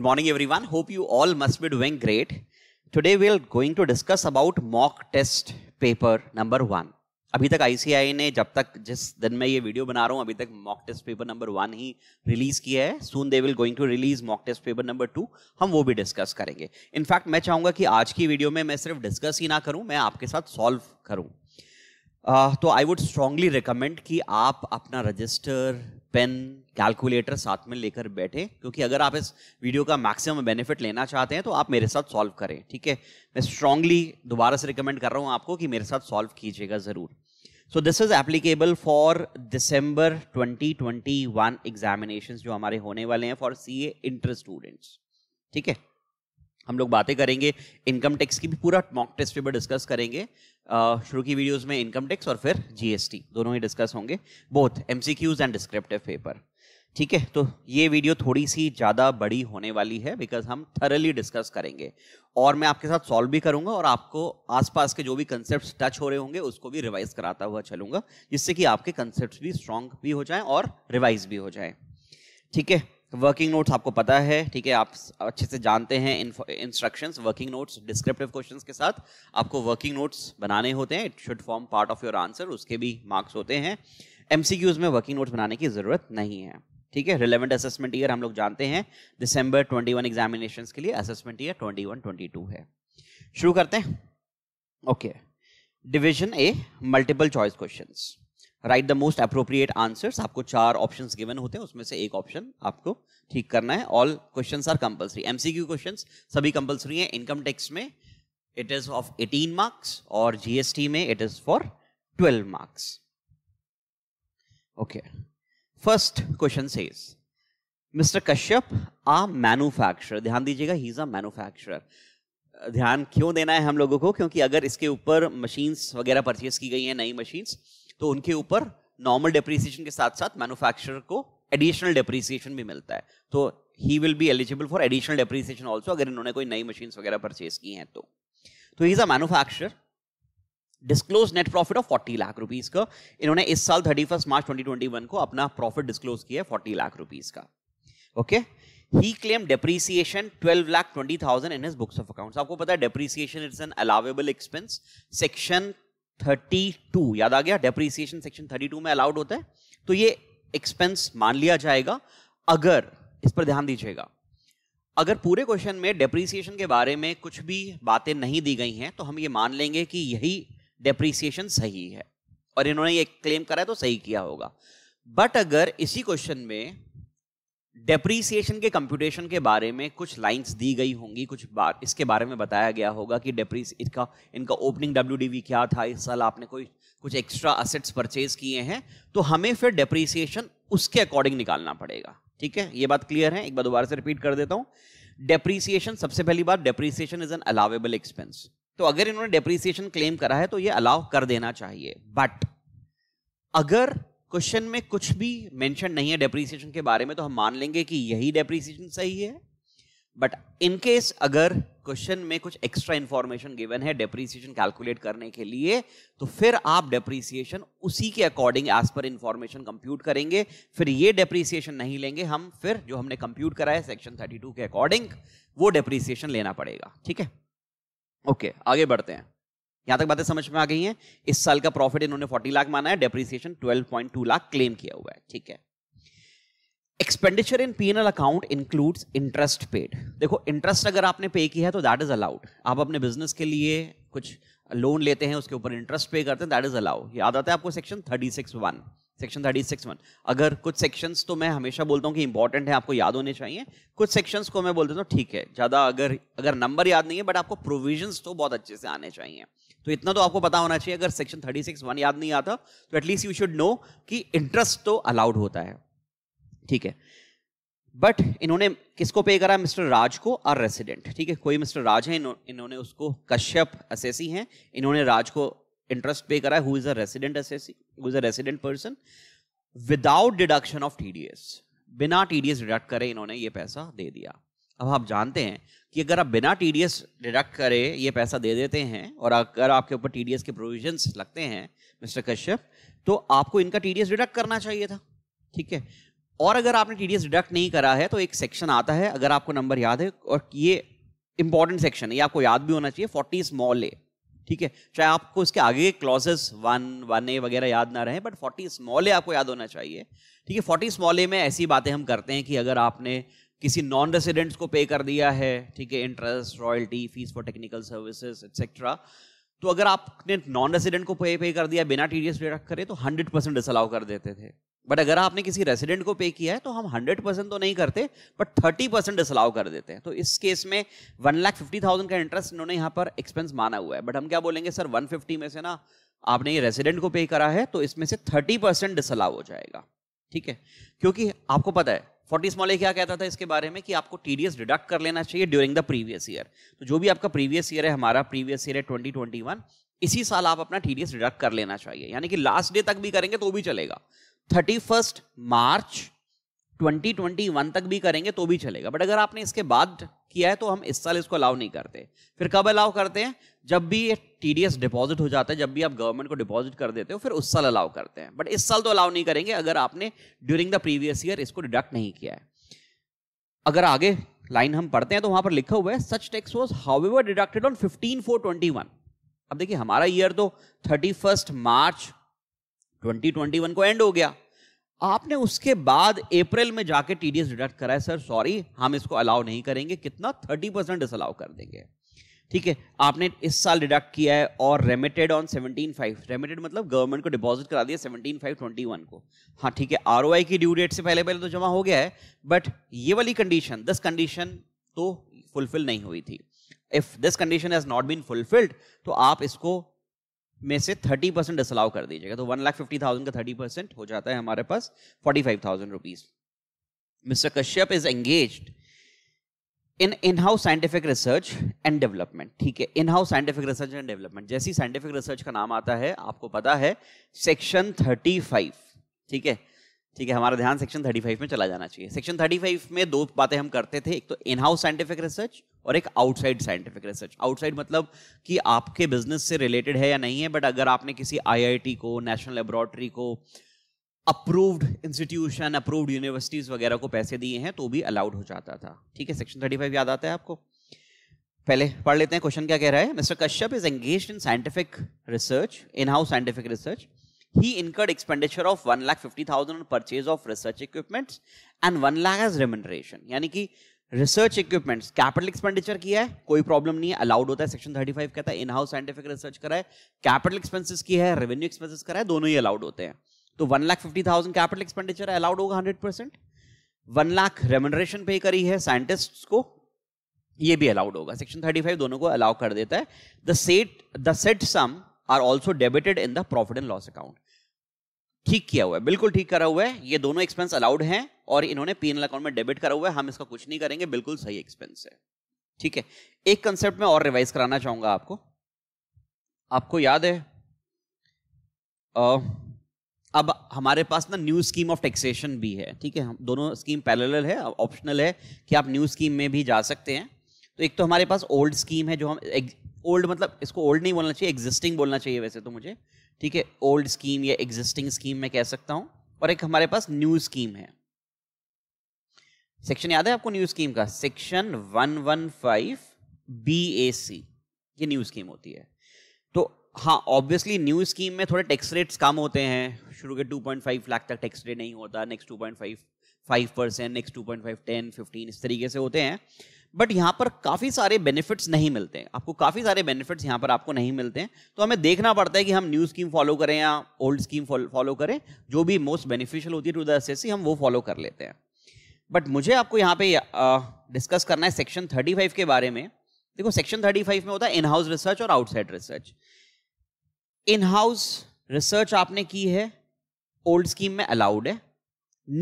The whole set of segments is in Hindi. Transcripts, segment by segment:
Good morning everyone. Hope you all must be doing great. Today we are going to discuss about mock test paper number one अभी तक आईसीआई ने जब तक जिस दिन मैं ये वीडियो बना रहा हूँ अभी तक mock test paper number one ही रिलीज किया है soon they will going to release mock test paper number two हम वो भी डिस्कस करेंगे इनफैक्ट मैं चाहूँगा कि आज की वीडियो में मैं सिर्फ डिस्कस ही ना करूँ मैं आपके साथ सॉल्व करूँ uh, तो आई वुड स्ट्रांगली रिकमेंड कि आप अपना रजिस्टर पेन कैलकुलेटर साथ में लेकर बैठे क्योंकि अगर आप इस वीडियो का मैक्सिमम बेनिफिट लेना चाहते हैं तो आप मेरे साथ सॉल्व करें ठीक है मैं स्ट्रांगली दोबारा से रिकमेंड कर रहा हूँ आपको कि मेरे साथ सॉल्व कीजिएगा ज़रूर so this is applicable for December 2021 examination जो हमारे होने वाले हैं for C A inter students ठीक है हम लोग बातें करेंगे इनकम टैक्स की भी पूरा मॉक टेस्ट पेपर डिस्कस करेंगे शुरू की वीडियोस में इनकम टैक्स और फिर जीएसटी दोनों ही डिस्कस होंगे both MCQs and descriptive paper ठीक है तो ये वीडियो थोड़ी सी ज़्यादा बड़ी होने वाली है बिकॉज हम थरली डिस्कस करेंगे और मैं आपके साथ सॉल्व भी करूंगा और आपको आसपास के जो भी कंसेप्ट टच हो रहे होंगे उसको भी रिवाइज कराता हुआ चलूंगा जिससे कि आपके कंसेप्ट भी स्ट्रांग भी हो जाएं और रिवाइज भी हो जाएं ठीक है वर्किंग नोट्स आपको पता है ठीक है आप अच्छे से जानते हैं instructions working notes descriptive questions के साथ आपको वर्किंग नोट्स बनाने होते हैं it should form part of your answer उसके भी मार्क्स होते हैं एमसीक्यूज में वर्किंग नोट्स बनाने की ज़रूरत नहीं है ठीक है रिलेवेंट असेसमेंट ईयर हम लोग जानते हैं दिसंबर 21 एग्जामिनेशन के लिए असेसमेंट ईयर 21 22 है शुरू करते हैं okay division A multiple choice questions write the most appropriate answers आपको चार ऑप्शन गिवन होते हैं उसमें से एक ऑप्शन आपको ठीक करना है all question are compulsory MCQ question सभी कंपल्सरी है इनकम टैक्स में इट इज ऑफ 18 मार्क्स और जीएसटी में it is for 12 marks okay first question says Mr Kashyap a manufacturer ध्यान दीजिएगा ही इज अ मैन्युफैक्चरर ध्यान क्यों देना है हम लोगों को क्योंकि अगर इसके ऊपर मशीन्स वगैरह परचेज की गई हैं नई मशीन्स तो उनके ऊपर नॉर्मल डेप्रीसिएशन के साथ साथ मैन्युफैक्चरर को एडिशनल डेप्रीसिएशन भी मिलता है तो he will be eligible for additional depreciation also अगर इन्होंने कोई नई मशीन वगैरह परचेज की हैं तो तो is a manufacturer disclose net profit of 40 lakh rupees का इन्होंने इस साल 31 मार्च 2021 को अपना प्रॉफिट डिस्क्लोज किया है 40 लाख रुपीज का okay he claim depreciation 12 lakh 20,000 in his books of accounts आपको पता है depreciation is an allowable expense section 32 याद आ गया डेप्रीसिएशन सेक्शन 32 में अलाउड होता है तो ये एक्सपेंस मान लिया जाएगा अगर इस पर ध्यान दीजिएगा अगर पूरे क्वेश्चन में डेप्रीसिएशन के बारे में कुछ भी बातें नहीं दी गई हैं तो हम ये मान लेंगे कि यही डेप्रीसिएशन सही है और इन्होंने ये क्लेम करा है तो सही किया होगा बट अगर इसी क्वेश्चन में डेप्रीसिएशन के कंप्यूटेशन के बारे में कुछ लाइंस दी गई होंगी कुछ बार इसके बारे में बताया गया होगा कि डेप्रीस इनका इनका ओपनिंग डब्ल्यू क्या था इस साल आपने कोई कुछ एक्स्ट्रा असेट्स परचेज किए हैं तो हमें फिर डेप्रीसिएशन उसके अकॉर्डिंग निकालना पड़ेगा ठीक है ये बात क्लियर है एक बार दोबारा से रिपीट कर देता हूँ डेप्रीसिएशन सबसे पहली बात depreciation is an allowable expense तो अगर इन्होंने डेप्रीसिएशन क्लेम करा है तो ये अलाव कर देना चाहिए बट अगर क्वेश्चन में कुछ भी मेंशन नहीं है डेप्रीसिएशन के बारे में तो हम मान लेंगे कि यही डेप्रीसिएशन सही है बट इन केस अगर क्वेश्चन में कुछ एक्स्ट्रा इंफॉर्मेशन गिवन है डेप्रीसिएशन कैलकुलेट करने के लिए तो फिर आप डेप्रीसिएशन उसी के according as per information compute करेंगे फिर ये डेप्रीसिएशन नहीं लेंगे हम फिर जो हमने कंप्यूट करा है सेक्शन 32 के अकॉर्डिंग वो डेप्रीसिएशन लेना पड़ेगा ठीक है ओके आगे बढ़ते हैं यहां तक बातें समझ में आ गई हैं इस साल का प्रॉफिट इन्होंने 40 लाख माना है डेप्रीसिएशन 12.2 लाख क्लेम किया हुआ है ठीक है expenditure in P account includes interest paid देखो इंटरेस्ट अगर आपने पे किया है तो दैट इज अलाउड आप अपने बिजनेस के लिए कुछ लोन लेते हैं उसके ऊपर इंटरेस्ट पे करते हैं दैट इज अलाउड याद आता है आपको section thirty six one section thirty six one अगर कुछ सेक्शंस तो मैं हमेशा बोलता हूँ कि इंपॉर्टेंट है आपको याद होने चाहिए कुछ सेक्शंस को मैं बोलता हूँ तो ठीक है ज़्यादा अगर अगर नंबर याद नहीं है बट आपको प्रोविजंस तो बहुत अच्छे से आने चाहिए तो इतना तो आपको पता होना चाहिए अगर सेक्शन थर्टी सिक्स वन याद नहीं आता तो एटलीस्ट यू शुड नो कि इंटरेस्ट तो अलाउड होता है ठीक है बट इन्होंने किसको पे करा मिस्टर राज को और रेसिडेंट ठीक है कोई मिस्टर राज है इन्होंने उसको कश्यप असेसी हैं इन्होंने राज को इंटरेस्ट पे करा who is a resident assessee who is a resident person without deduction of TDS बिना टीडीएस डिडक्ट करे इन्होंने ये पैसा दे दिया अब आप जानते हैं कि अगर आप बिना टी डी एस डिडक्ट करें ये पैसा दे देते हैं और अगर आपके ऊपर टी डी एस के प्रोविजन लगते हैं मिस्टर कश्यप तो आपको इनका टी डी एस डिडक्ट करना चाहिए था ठीक है और अगर आपने टी डी एस डिडक्ट नहीं करा है तो एक सेक्शन आता है अगर आपको नंबर याद है और ये इंपॉर्टेंट सेक्शन है ये आपको याद भी होना चाहिए फोर्टी स्मॉल ए ठीक है चाहे आपको इसके आगे क्लॉजेस वन वन ए वगैरह याद ना रहे बट फोर्टी स्मॉल ए आपको याद होना चाहिए ठीक है फोर्टी स्मॉल ए में ऐसी बातें हम करते हैं कि अगर आपने किसी नॉन रेसिडेंट्स को पे कर दिया है ठीक है interest royalty fees for technical services etcetera तो अगर आपने नॉन रेसिडेंट को पे पे कर दिया बिना टीडीएस पे करे तो हंड्रेड परसेंट डिसअलाउ कर देते थे बट अगर आपने किसी रेसिडेंट को पे किया है तो हम हंड्रेड परसेंट तो नहीं करते बट थर्टी परसेंट डिसअलाउ कर देते हैं तो इस केस में वन लाख फिफ्टी थाउजेंड का इंटरेस्ट इन्होंने यहाँ पर एक्सपेंस माना हुआ है बट हम क्या बोलेंगे सर फिफ्टी में से ना आपने ये रेसिडेंट को पे करा है तो इसमें से थर्टी परसेंट डिसअलाउ हो जाएगा ठीक है क्योंकि आपको पता है फोर्टी स्मॉल ए क्या कहता था इसके बारे में कि आपको टीडीएस डिडक्ट कर लेना चाहिए ड्यूरिंग द प्रीवियस ईयर तो जो भी आपका प्रीवियस ईयर है हमारा प्रीवियस ईयर है ट्वेंटी ट्वेंटी वन इसी साल आप अपना टीडीएस डिडक्ट कर लेना चाहिए यानी कि लास्ट डे तक भी करेंगे तो भी चलेगा थर्टी फर्स्ट मार्च 2021 तक भी करेंगे तो भी चलेगा बट अगर आपने इसके बाद किया है तो हम इस साल इसको अलाउ नहीं करते फिर कब अलाउ करते हैं जब भी ये टीडीएस डिपॉजिट हो जाता है जब भी आप गवर्नमेंट को डिपॉजिट कर देते हो फिर उस साल अलाउ करते हैं बट इस साल तो अलाउ नहीं करेंगे अगर आपने ड्यूरिंग द प्रीवियस ईयर इसको डिडक्ट नहीं किया है अगर आगे लाइन हम पढ़ते हैं तो वहां पर लिखा हुआ है such tax was how deducted on fifteen four twenty one अब देखिए हमारा ईयर तो थर्टी फर्स्ट मार्च वन को एंड हो गया आपने उसके बाद अप्रैल में जाके टीडीएस डिडक्ट करा है सर सॉरी हम इसको अलाउ नहीं करेंगे कितना थर्टी परसेंट अलाउ कर देंगे ठीक है आपने इस साल डिडक्ट किया है और remitted on seventeen five remitted मतलब गवर्नमेंट को डिपॉजिट करा दिया सेवनटीन फाइव ट्वेंटी वन को हाँ ठीक है आर की ड्यू डेट से पहले पहले तो जमा हो गया है बट ये वाली कंडीशन दस कंडीशन तो फुलफिल नहीं हुई थी if this condition has not been fulfilled तो आप इसको में से थर्टी परसेंट डिसअलाउ कर दीजिएगा तो वन लाख फिफ्टी थाउजेंड का थर्टी परसेंट हो जाता है हमारे पास forty five thousand rupees Mister Kashyap is engage in in house scientific research and development ठीक है in house scientific research and development जैसी साइंटिफिक रिसर्च का नाम आता है आपको पता है सेक्शन थर्टी फाइव ठीक है ठीक है हमारा ध्यान सेक्शन थर्टी फाइव में चला जाना चाहिए सेक्शन थर्टी फाइव में दो बातें हम करते थे एक तो इन हाउस साइंटिफिक रिसर्च और एक आउटसाइड साइंटिफिक रिसर्च आउटसाइड मतलब कि आपके बिजनेस से रिलेटेड है या नहीं है बट अगर आपने किसी आईआईटी को नेशनल लेबोरेटरी को अप्रूव्ड इंस्टीट्यूशन अप्रूव्ड यूनिवर्सिटीज वगैरह को पैसे दिए हैं तो भी अलाउड हो जाता था ठीक है सेक्शन थर्टी फाइव याद आता है आपको पहले पढ़ लेते हैं क्वेश्चन क्या कह रहा है Mister Kashyap is engage in scientific research in house scientific research he incurred expenditure of 1 lakh 50,000 on purchase of research equipments and 1 lakh as remuneration. यानी कि रिसर्च इक्विपमेंट्स कैपिटल एक्सपेंडिचर किया है कोई प्रॉब्लम नहीं है अलाउड होता है सेक्शन 35 कहता है इन हाउस साइंटिफिक रिसर्च कराए कैपिटल एक्सपेंसिस की है रेवेन्यू एक्सपेंसिस कराए दोनों ही अलाउड होते हैं तो one lakh fifty thousand capital expenditure allowed होगा hundred percent one lakh remuneration pay करी है साइंटिस्ट को ये भी अलाउड होगा सेक्शन थर्टी फाइव दोनों को अलाउ कर देता है the said the said sum are also debited in the profit and loss account ठीक किया हुआ है बिल्कुल ठीक करा हुआ है ये दोनों एक्सपेंस अलाउड हैं और इन्होंने पी अकाउंट में डेबिट करा हुआ है हम इसका कुछ नहीं करेंगे बिल्कुल सही एक्सपेंस है ठीक है एक कंसेप्ट में और रिवाइज कराना चाहूंगा आपको आपको याद है आ, अब हमारे पास ना न्यू स्कीम ऑफ टैक्सेशन भी है ठीक है हम दोनों स्कीम पैरेलल है ऑप्शनल है कि आप न्यू स्कीम में भी जा सकते हैं तो एक तो हमारे पास ओल्ड स्कीम है जो हम ओल्ड मतलब इसको ओल्ड नहीं बोलना चाहिए एग्जिस्टिंग बोलना चाहिए वैसे तो मुझे ठीक है ओल्ड स्कीम या एग्जिस्टिंग स्कीम मैं कह सकता हूँ और एक हमारे पास न्यू स्कीम है सेक्शन याद है आपको न्यू स्कीम का सेक्शन 115 सी ये न्यू स्कीम होती है तो हाँ ऑब्वियसली न्यू स्कीम में थोड़े टैक्स रेट्स कम होते हैं शुरू के 2.5 लाख तक टैक्स रेट नहीं होता next 2.5 five percent next two point five ten fifteen इस तरीके से होते हैं बट यहाँ पर काफ़ी सारे बेनिफिट्स नहीं मिलते हैं आपको काफ़ी सारे बेनिफिट्स यहाँ पर आपको नहीं मिलते हैं तो हमें देखना पड़ता है कि हम न्यू स्कीम फॉलो करें या ओल्ड स्कीम फॉलो करें जो भी मोस्ट बेनिफिशियल होती है टू द एस हम वो फॉलो कर लेते हैं बट मुझे आपको यहाँ पे डिस्कस करना है सेक्शन 35 के बारे में देखो सेक्शन 35 में होता है इन हाउस रिसर्च और outside research in house research आपने की है ओल्ड स्कीम में अलाउड है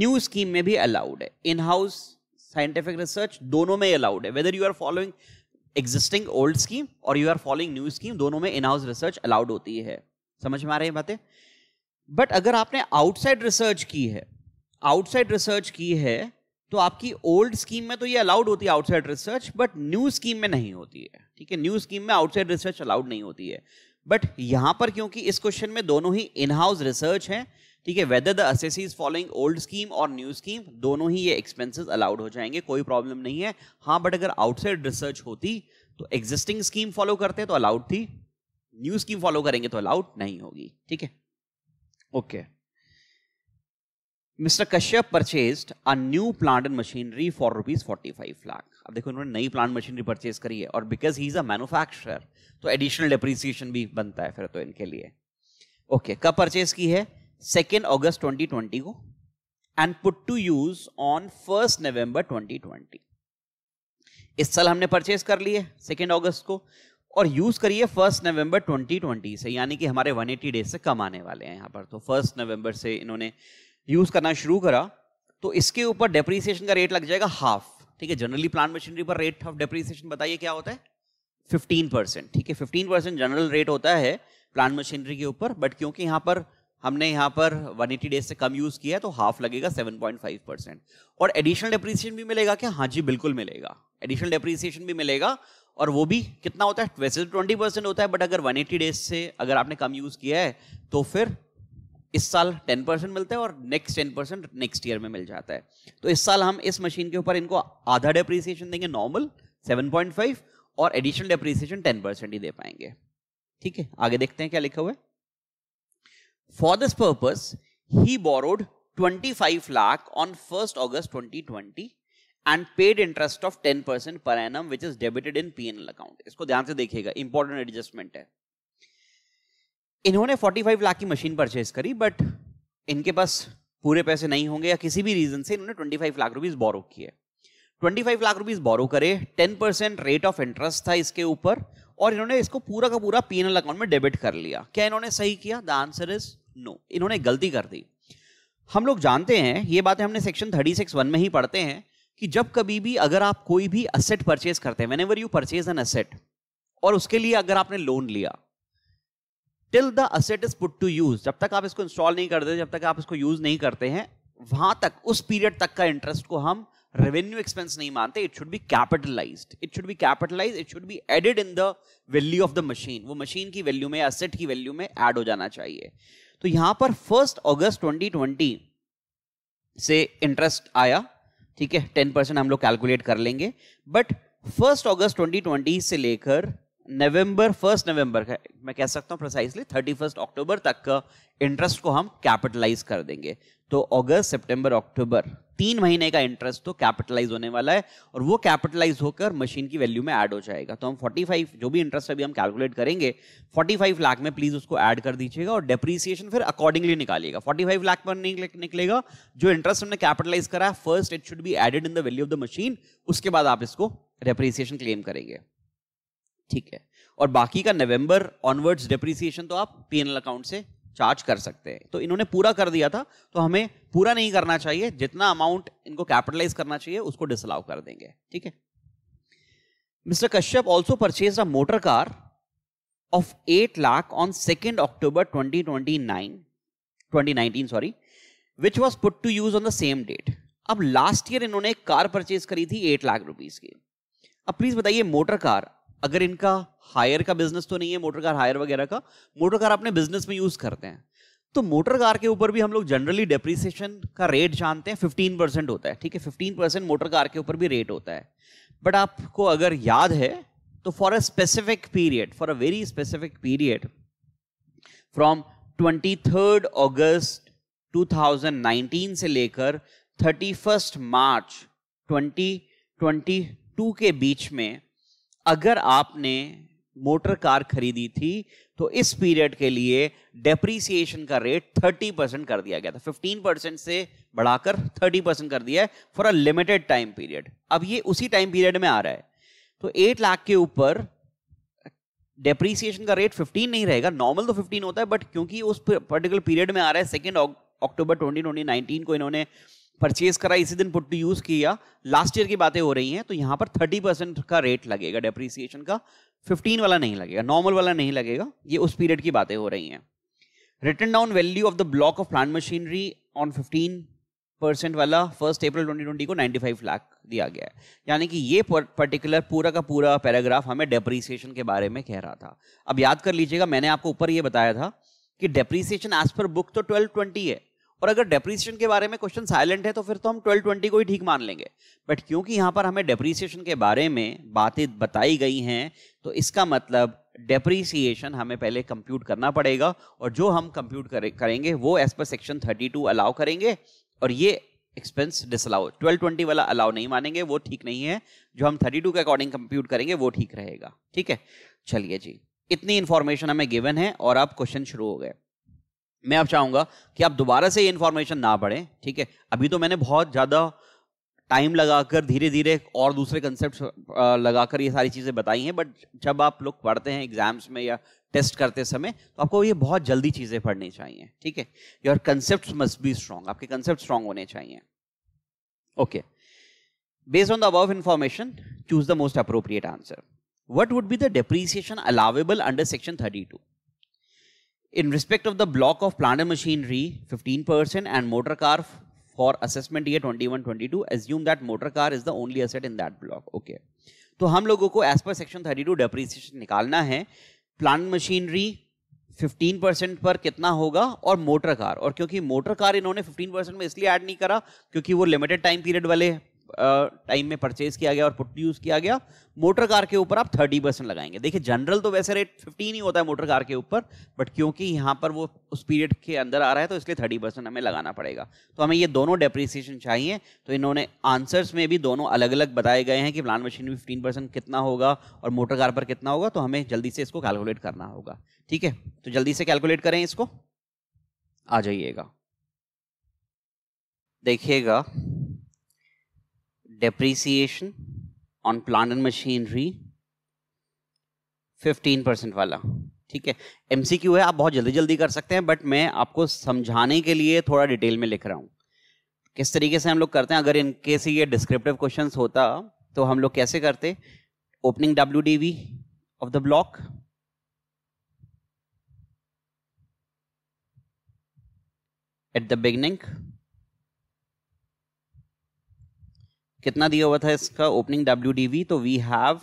न्यू स्कीम में भी अलाउड है इन हाउस साइंटिफिक रिसर्च दोनों में अलाउड है whether you are following existing old scheme और you are following new scheme दोनों में इन हाउस रिसर्च अलाउड होती है समझ में आ रही है बातें बट अगर आपने आउटसाइड रिसर्च की है आउटसाइड रिसर्च की है तो आपकी ओल्ड स्कीम में तो ये अलाउड होती है outside research but new scheme में नहीं होती है ठीक है न्यू स्कीम में आउटसाइड रिसर्च अलाउड नहीं होती है बट यहाँ पर क्योंकि इस क्वेश्चन में दोनों ही इन हाउस रिसर्च है ठीक है whether the S is following old scheme और न्यू स्कीम दोनों ही ये एक्सपेंसेस अलाउड हो जाएंगे कोई प्रॉब्लम नहीं है हाँ बट अगर आउटसाइड रिसर्च होती तो एग्जिस्टिंग स्कीम फॉलो करते तो अलाउड थी न्यू स्कीम फॉलो करेंगे तो अलाउड नहीं होगी ठीक है okay okay. Mister Kashyap purchase a new plant and machinery for rupees forty five lakh अब देखो इन्होंने नई प्लांट मशीनरी परचेज करी है और because he is a manufacture तो एडिशनल डिप्रिसिएशन भी बनता है फिर तो इनके लिए ओके okay, कब परचेज की है सेकेंड अगस्त ट्वेंटी ट्वेंटी को and put to use on first November twenty twenty इस साल हमने परचेज कर लिए सेकेंड अगस्त को और यूज करिए फर्स्ट नवंबर 2020 से यानी कि हमारे 180 डेज से कम आने वाले हैं यहाँ पर तो फर्स्ट नवंबर से इन्होंने यूज करना शुरू करा तो इसके ऊपर डेप्रीसिएशन का रेट लग जाएगा हाफ ठीक है जनरली प्लांट मशीनरी पर रेट ऑफ डेप्रीसिएशन बताइए क्या होता है 15 परसेंट ठीक है 15 परसेंट जनरल रेट होता है प्लांट मशीनरी के ऊपर बट क्योंकि यहाँ पर हमने यहाँ पर 180 डेज से कम यूज़ किया है तो हाफ लगेगा 7.5 परसेंट और एडिशनल डेप्रीसिएशन भी मिलेगा क्या हाँ जी बिल्कुल मिलेगा एडिशनल डेप्रीसिएशन भी मिलेगा और वो भी कितना होता है वैसे तो ट्वेंटी परसेंट होता है बट अगर एटी डेज से अगर आपने कम यूज़ किया है तो फिर इस साल टेन परसेंट मिलता है और next ten percent next year में मिल जाता है तो इस साल हम इस मशीन के ऊपर इनको आधा डेप्रीसिएशन देंगे नॉर्मल सेवन पॉइंट फाइव और एडिशनल डेप्रीसिएशन टेन परसेंट ही दे पाएंगे ठीक है आगे देखते हैं क्या लिखा हुआ है for this purpose he borrowed 25 lakh on 1st August 2020 and paid interest of 10% per annum which is debited in P&L account इसको ध्यान से देखिएगा इंपॉर्टेंट एडजस्टमेंट है इन्होंने 45 लाख की मशीन परचेज करी बट इनके पास पूरे पैसे नहीं होंगे या किसी भी रीजन से इन्होंने 25 लाख रुपीज बोरो किए 25 लाख रुपीज बोरो करे 10 परसेंट रेट ऑफ इंटरेस्ट था इसके ऊपर और इन्होंने इसको पूरा का पूरा पी अकाउंट में डेबिट कर लिया क्या इन्होंने सही किया द आंसर इज नो इन्होंने गलती कर दी हम लोग जानते हैं ये बातें हमने सेक्शन थर्टी सिक्स वन में ही पढ़ते हैं कि जब कभी भी अगर आप कोई भी असेट परचेज करते हैं whenever you purchase an asset और उसके लिए अगर आपने लोन लिया till the asset is put to use जब तक आप इसको इंस्टॉल नहीं करते जब तक आप इसको यूज नहीं करते हैं वहां तक उस पीरियड तक का इंटरेस्ट को हम रेवेन्यू एक्सपेंस नहीं मानते it should be capitalize it should be capitalize it should be added in the value of the machine वो मशीन की वैल्यू में असेट की वैल्यू में एड हो जाना चाहिए तो यहां पर फर्स्ट ट्वेंटी ट्वेंटी से इंटरेस्ट आया ठीक है टेन परसेंट हम लोग कैलकुलेट कर लेंगे बट फर्स्ट ट्वेंटी ट्वेंटी से लेकर नवंबर फर्स्ट नवंबर का मैं कह सकता हूँ प्रोसाइसली थर्टी फर्स्ट अक्टूबर तक इंटरेस्ट को हम कैपिटलाइज कर देंगे तो अगस्त सितंबर अक्टूबर तीन महीने का इंटरेस्ट तो कैपिटलाइज होने वाला है और वो कैपिटलाइज होकर मशीन की वैल्यू में ऐड हो जाएगा तो हम 45 जो भी इंटरेस्ट अभी हम कैलकुलेट करेंगे 45 लाख में प्लीज उसको ऐड कर दीजिएगा और डेप्रीसिएशन फिर अकॉर्डिंगली निकालिएगा 45 लाख पर नहीं निकलेगा जो इंटरेस्ट हमने कैपिटलाइज करा first it should be added in the value of the machine उसके बाद आप इसको डेप्रीसिएशन क्लेम करेंगे ठीक है और बाकी का नवंबर ऑनवर्ड्स डेप्रिसिएशन तो आप पीएनएल अकाउंट से चार्ज कर सकते हैं तो इन्होंने पूरा कर दिया था तो हमें पूरा नहीं करना चाहिए जितना अमाउंट इनको कैपिटलाइज करना चाहिए उसको डिसअलाउ कर देंगे ठीक है Mister Kashyap also purchase a motor car of eight lakh on second October twenty twenty nine twenty nineteen sorry which was put to use on the same date अब लास्ट ईयर इन्होंने एक कार परचेज करी थी एट लाख रुपीज की अब प्लीज बताइए मोटर कार अगर इनका हायर का बिजनेस तो नहीं है मोटर कार हायर वगैरह का मोटर कार अपने बिजनेस में यूज करते हैं तो मोटर कार के ऊपर भी हम लोग जनरली डेप्रिसिएशन का रेट जानते हैं फिफ्टीन परसेंट होता है ठीक है फिफ्टीन परसेंट मोटर कार के ऊपर भी रेट होता है बट आपको अगर याद है तो for a specific period for a very specific period from twenty third August two thousand nineteen से लेकर thirty first March twenty twenty two के बीच में अगर आपने मोटर कार खरीदी थी तो इस पीरियड के लिए डेप्रीसिएशन का रेट 30 परसेंट कर दिया गया था 15 परसेंट से बढ़ाकर 30 परसेंट कर दिया है for a limited time period अब ये उसी टाइम पीरियड में आ रहा है तो 8 लाख के ऊपर डेप्रीसिएशन का रेट 15 नहीं रहेगा नॉर्मल तो 15 होता है बट क्योंकि उस पर्टिकुलर पीरियड में आ रहा है सेकेंड अक्टूबर ट्वेंटी को इन्होंने परचेज करा इसी दिन पुट यूज किया लास्ट ईयर की बातें हो रही हैं तो यहाँ पर थर्टी परसेंट का रेट लगेगा डेप्रिसिएशन का फिफ्टीन वाला नहीं लगेगा नॉर्मल वाला नहीं लगेगा ये उस पीरियड की बातें हो रही हैं written down value of the block of plant machinery on fifteen percent वाला फर्स्ट अप्रैल 2020 को 95 लाख दिया गया है यानी कि ये पर्टिकुलर पूरा का पूरा पैराग्राफ हमें डेप्रीसिएशन के बारे में कह रहा था अब याद कर लीजिएगा मैंने आपको ऊपर ये बताया था कि डेप्रीसिएशन एज पर बुक तो 1220 है और अगर डेप्रीसिएशन के बारे में क्वेश्चन साइलेंट है तो फिर तो हम ट्वेल्व ट्वेंटी को ही ठीक मान लेंगे बट क्योंकि यहाँ पर हमें डेप्रीसिएशन के बारे में बातें बताई गई हैं तो इसका मतलब डेप्रीसिएशन हमें पहले कंप्यूट करना पड़ेगा और जो हम कंप्यूट करे, करेंगे वो as per section thirty to allow करेंगे और ये एक्सपेंस डिसअलाउ ट्वेल्व ट्वेंटी वाला अलाउ नहीं मानेंगे वो ठीक नहीं है जो हम थर्टी टू के अकॉर्डिंग कंप्यूट करेंगे वो ठीक रहेगा ठीक है चलिए जी इतनी इन्फॉर्मेशन हमें गिवन है और अब क्वेश्चन शुरू हो गए मैं अब चाहूंगा कि आप दोबारा से ये इन्फॉर्मेशन ना पढ़ें ठीक है अभी तो मैंने बहुत ज़्यादा टाइम लगाकर धीरे धीरे और दूसरे कंसेप्ट लगाकर ये सारी चीज़ें बताई हैं बट जब आप लोग पढ़ते हैं एग्जाम्स में या टेस्ट करते समय तो आपको ये बहुत जल्दी चीज़ें पढ़नी चाहिए ठीक है your concept must be strong आपके कंसेप्ट स्ट्रांग होने चाहिए okay based on the above information choose the most appropriate answer what would be the depreciation allowable under section thirty two in respect of the block of plant and machinery 15% and motor car for assessment year 21-22 assume that motor car is the only asset in that block okay तो हम लोगों को एज पर सेक्शन 32 डेप्रीसिएशन निकालना है प्लांट मशीनरी 15 परसेंट पर कितना होगा और मोटर कार और क्योंकि मोटर कार इन्होंने 15 परसेंट में इसलिए ऐड नहीं करा क्योंकि वो लिमिटेड टाइम पीरियड वाले हैं टाइम में परचेज किया गया और पुट यूज किया गया मोटर कार के ऊपर आप थर्टी परसेंट लगाएंगे देखिए जनरल तो वैसे रेट फिफ्टीन ही होता है मोटर कार के ऊपर बट क्योंकि यहाँ पर वो उस पीरियड के अंदर आ रहा है तो इसलिए थर्टी परसेंट हमें लगाना पड़ेगा तो हमें ये दोनों डेप्रिसिएशन चाहिए तो इन्होंने आंसर्स में भी दोनों अलग अलग बताए गए हैं कि प्लान मशीन में फिफ्टीन कितना होगा और मोटर कार पर कितना होगा तो हमें जल्दी से इसको कैलकुलेट करना होगा ठीक है तो जल्दी से कैलकुलेट करें इसको आ जाइएगा देखिएगा depreciation on plant machinery fifteen 15% वाला ठीक है एमसीक्यू है आप बहुत जल्दी जल्दी कर सकते हैं बट मैं आपको समझाने के लिए थोड़ा डिटेल में लिख रहा हूँ किस तरीके से हम लोग करते हैं अगर इनके से ये डिस्क्रिप्टिव क्वेश्चंस होता तो हम लोग कैसे करते opening W D V of the block at the beginning कितना दिया हुआ था इसका ओपनिंग डब्ल्यू तो वी हैव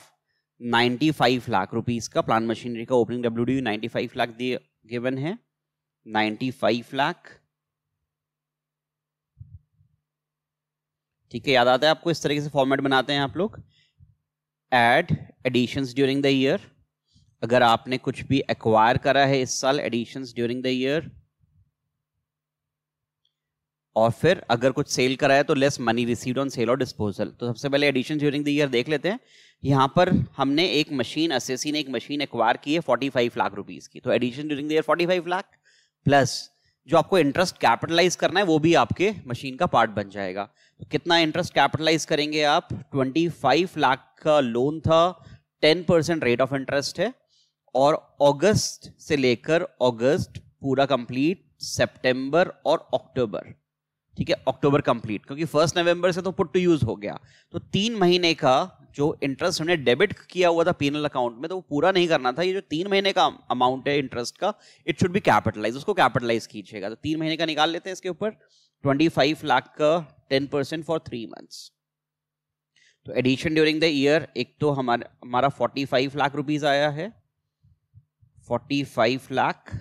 95 लाख रुपीज का प्लान मशीनरी का ओपनिंग डब्ल्यू डी 95 लाख दिए गिवन है 95 लाख ठीक है याद आता है आपको इस तरीके से फॉर्मेट बनाते हैं आप लोग add additions during the year अगर आपने कुछ भी एक्वायर करा है इस साल एडिशंस ड्यूरिंग द ईयर और फिर अगर कुछ सेल कराया तो less money received on sale और डिस्पोजल तो सबसे पहले एडिशन ड्यूरिंग द ईयर देख लेते हैं यहाँ पर हमने एक मशीन असेसी ने एक मशीन एक्वायर की है फोर्टी फाइव लाख रुपीज़ की तो addition during the year forty five lakh plus जो आपको इंटरेस्ट कैपिटलाइज करना है वो भी आपके मशीन का पार्ट बन जाएगा तो कितना इंटरेस्ट कैपिटलाइज करेंगे आप ट्वेंटी फाइव लाख का लोन था ten percent rate of interest है और अगस्त से लेकर अगस्त पूरा कंप्लीट सितंबर और अक्टूबर ठीक है अक्टूबर कंप्लीट क्योंकि फर्स्ट नवंबर से तो पुट टू यूज हो गया तो तीन महीने का जो इंटरेस्ट हमने डेबिट किया हुआ था पीनल अकाउंट में तो वो पूरा नहीं करना था ये जो तीन महीने का अमाउंट है इंटरेस्ट का इट शुड बी कैपिटलाइज उसको कैपिटलाइज कीजिएगा तो तीन महीने का निकाल लेते हैं इसके ऊपर ट्वेंटी फाइव लाख का ten percent for three months तो एडिशन ड्यूरिंग द ईयर एक तो हमारा हमारा फोर्टी फाइव लाख रुपीज आया है forty five lakh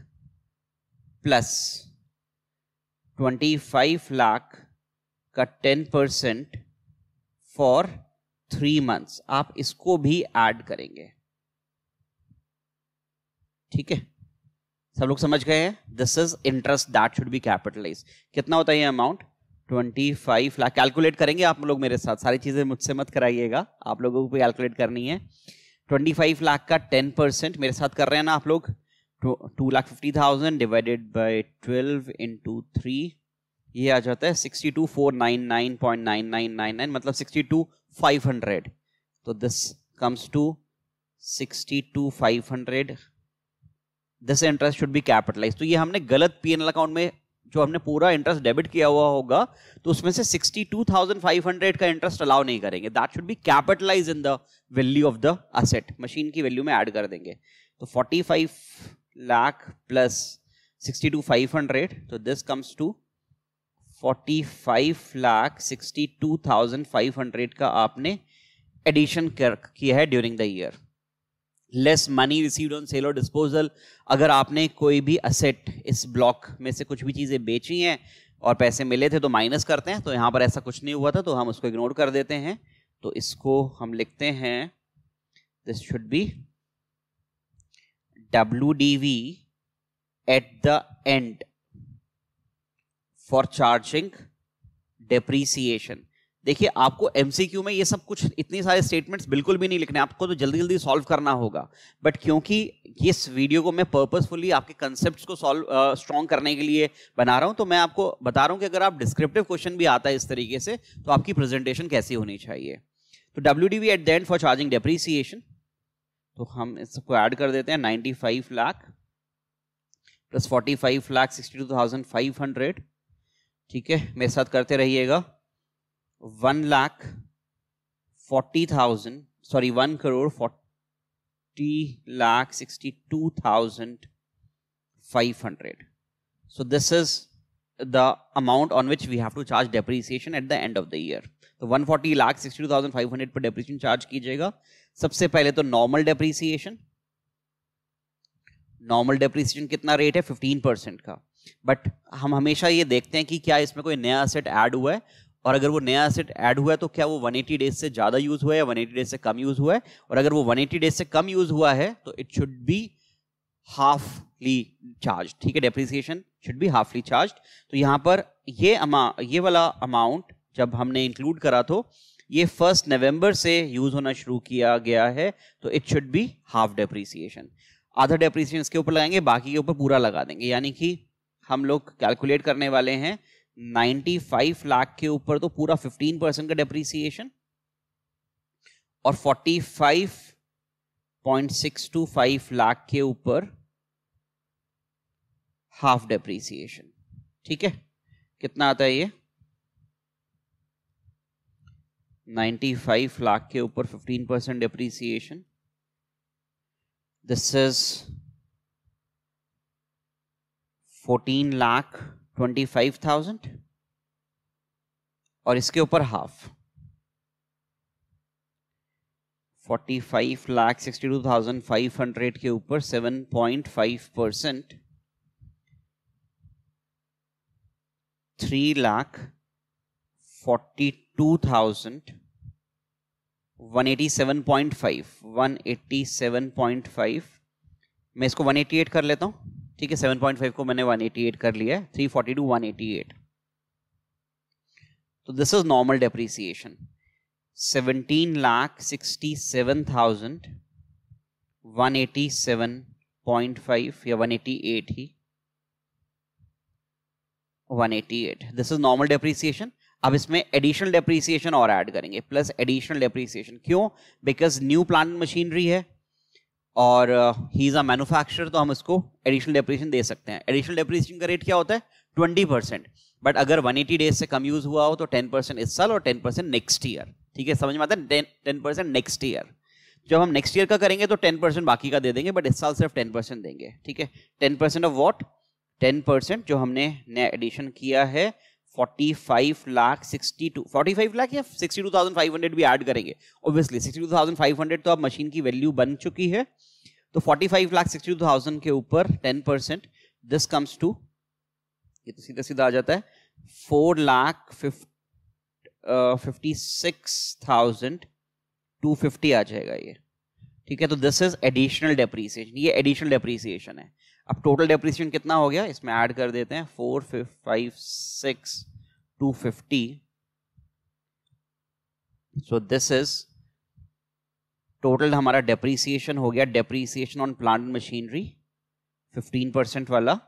plus twenty five lakh का ten percent for three months आप इसको भी ऐड करेंगे ठीक है सब लोग समझ गए हैं this is interest that should be capitalize कितना होता है ये amount twenty five lakh calculate करेंगे आप लोग मेरे साथ सारी चीज़ें मुझसे मत कराइएगा आप लोगों को कैलकुलेट करनी है ट्वेंटी फाइव लाख का टेन परसेंट मेरे साथ कर रहे हैं ना आप लोग two lakh fifty thousand divided by twelve into three ये आ जाता है sixty two four nine nine point nine nine nine nine मतलब सिक्सटी टू फाइव हंड्रेड तो this comes to sixty two five hundred this interest should be capitalize तो ये हमने गलत पी अकाउंट में जो हमने पूरा इंटरेस्ट डेबिट किया हुआ होगा तो उसमें से 62,500 का इंटरेस्ट अलाउ नहीं करेंगे that should be capitalize in the value of the asset machine की वैल्यू में ऐड कर देंगे तो 45 lakh plus 60 to 500 so this comes to 45 lakh 62,500 का आपने एडिशन कर किया है during the year less money receive on sale और डिस्पोजल अगर आपने कोई भी असेट इस ब्लॉक में से कुछ भी चीज़ें बेची हैं और पैसे मिले थे तो माइनस करते हैं तो यहां पर ऐसा कुछ नहीं हुआ था तो हम उसको इग्नोर कर देते हैं तो इसको हम लिखते हैं this should be WDV at the end for charging depreciation. देखिए आपको एमसीक्यू में ये सब कुछ इतने सारे स्टेटमेंट्स बिल्कुल भी नहीं लिखने आपको तो जल्दी जल्दी सॉल्व करना होगा बट क्योंकि इस वीडियो को मैं पर्पसफुली आपके कंसेप्ट्स को सॉल्व स्ट्रॉन्ग करने के लिए बना रहा हूं तो मैं आपको बता रहा हूं कि अगर आप डिस्क्रिप्टिव क्वेश्चन भी आता है इस तरीके से तो आपकी प्रेजेंटेशन कैसी होनी चाहिए तो W D V at the end for charging depreciation तो हम इस सबको ऐड कर देते हैं 95 लाख प्लस 45 लाख 62,500 ठीक है मेरे साथ करते रहिएगा one lakh forty thousand sorry one crore forty lakh sixty two thousand five hundred so this is the amount on which we have to charge depreciation at the end of the year. So तो 140 lakh 62,500 पर depreciation चार्ज कीजिएगा सबसे पहले तो नॉर्मल डेप्रीसिएशन नॉर्मल डेप्रीसिएशन कितना रेट है फिफ्टीन परसेंट का बट हम हमेशा ये देखते हैं कि क्या इसमें कोई नया असेट ऐड हुआ है और अगर वो नया असेट ऐड हुआ है तो क्या वो 180 डेज से ज़्यादा यूज़ हुआ है या 180 डेज से कम यूज़ हुआ है और अगर वो 180 डेज से कम यूज़ हुआ है तो it should be halfly charge ठीक है depreciation should be halfly charge तो यहाँ पर ये अमा ये वाला अमाउंट जब हमने इंक्लूड करा तो ये फर्स्ट नवंबर से यूज होना शुरू किया गया है तो it should be half depreciation आधा डेप्रीसिएशन इसके ऊपर लगाएंगे बाकी के ऊपर पूरा लगा देंगे यानी कि हम लोग कैलकुलेट करने वाले हैं 95 लाख के ऊपर तो पूरा 15 परसेंट का डेप्रीसिएशन और 45.625 लाख के ऊपर हाफ डेप्रीसिएशन ठीक है कितना आता है ये 95 लाख के ऊपर 15 percent depreciation this is 14 lakh 25,000 और इसके ऊपर हाफ 45 लाख 62,500 के ऊपर 7.5 percent three lakh forty two thousand one eighty seven point five one eighty seven point five मैं इसको वन एटी एट कर लेता हूँ ठीक है सेवन पॉइंट फाइव को मैंने वन एटी एट कर लिया है three forty two one eighty eight तो this is normal depreciation seventeen lakh sixty seven thousand one eighty seven point five या वन एटी एट ही one eighty eight this is normal depreciation अब इसमें एडिशनल डेप्रीसिएशन और ऐड करेंगे प्लस एडिशनल डेप्रीसिएशन क्यों बिकॉज न्यू प्लान मशीनरी है और ही इज़ अ मैनुफैक्चर तो हम इसको एडिशनल डेप्रीसिएशन दे सकते हैं एडिशनल डेप्रीसिएशन का रेट क्या होता है ट्वेंटी परसेंट बट अगर वन एटी डेज से कम यूज़ हुआ हो तो टेन परसेंट इस साल और टेन परसेंट नेक्स्ट ईयर ठीक है समझ में आता है टेन परसेंट नेक्स्ट ईयर जब हम नेक्स्ट ईयर का करेंगे तो टेन परसेंट बाकी का दे देंगे बट इस साल सिर्फ टेन परसेंट देंगे ठीक है ten percent of what ten percent जो हमने नया एडिशन किया है forty five lakh sixty two forty five lakh या sixty two thousand five hundred भी ऐड करेंगे obviously sixty two thousand five hundred तो अब मशीन की वैल्यू बन चुकी है तो forty five lakh sixty two thousand के ऊपर ten percent this comes to ये तो सीधा सीधा आ जाता है four lakh fifty six thousand two fifty आ जाएगा ये ठीक है तो दिस इज एडिशनल डेप्रीसिएशन ये एडिशनल डेप्रीसिएशन है अब टोटल डेप्रिसिएशन कितना हो गया इसमें ऐड कर देते हैं four five six two fifty so this is total हमारा डेप्रिसिएशन हो गया depreciation on plant machinery fifteen percent वाला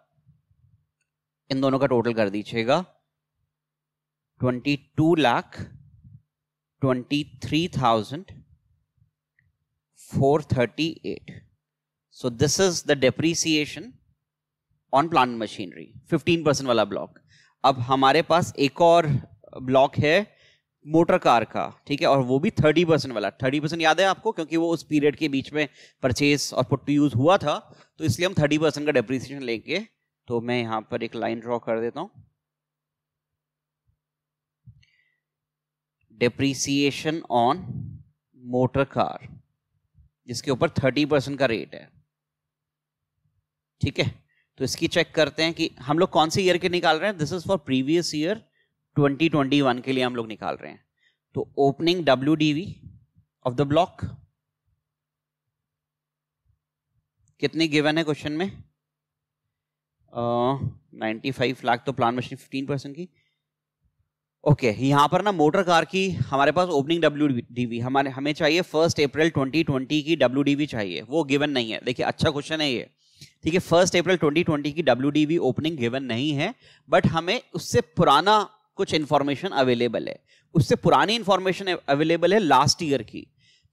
इन दोनों का टोटल कर दीजिएगा twenty two lakh twenty three thousand four thirty eight this is the depreciation on plant machinery fifteen percent वाला ब्लॉक अब हमारे पास एक और ब्लॉक है मोटर कार का ठीक है और वो भी थर्टी परसेंट वाला थर्टी परसेंट याद है आपको क्योंकि वो उस पीरियड के बीच में परचेज और पुट टू यूज हुआ था तो इसलिए हम थर्टी परसेंट का डेप्रीसिएशन लेंगे तो मैं यहां पर एक लाइन ड्रॉ कर देता हूं डेप्रीसिएशन ऑन मोटर कार जिसके ऊपर थर्टी परसेंट का रेट है ठीक है तो इसकी चेक करते हैं कि हम लोग कौन से ईयर के निकाल रहे हैं this is for previous year 2021 के लिए हम लोग निकाल रहे हैं तो opening W of the block कितनी गिवन है क्वेश्चन में नाइन्टी फाइव लाख तो प्लान मशीन फिफ्टीन परसेंट की ओके okay, यहाँ पर ना मोटर कार की हमारे पास ओपनिंग डब्ल्यू डीवी हमारे हमें चाहिए फर्स्ट अप्रैल 2020 की डब्ल्यू डीवी चाहिए वो गिवन नहीं है देखिए अच्छा क्वेश्चन है ये ठीक है फर्स्ट अप्रैल 2020 की डब्ल्यू ओपनिंग गिवन नहीं है बट हमें उससे पुराना कुछ इन्फॉर्मेशन अवेलेबल है उससे पुरानी इन्फॉर्मेशन अवेलेबल है लास्ट ईयर की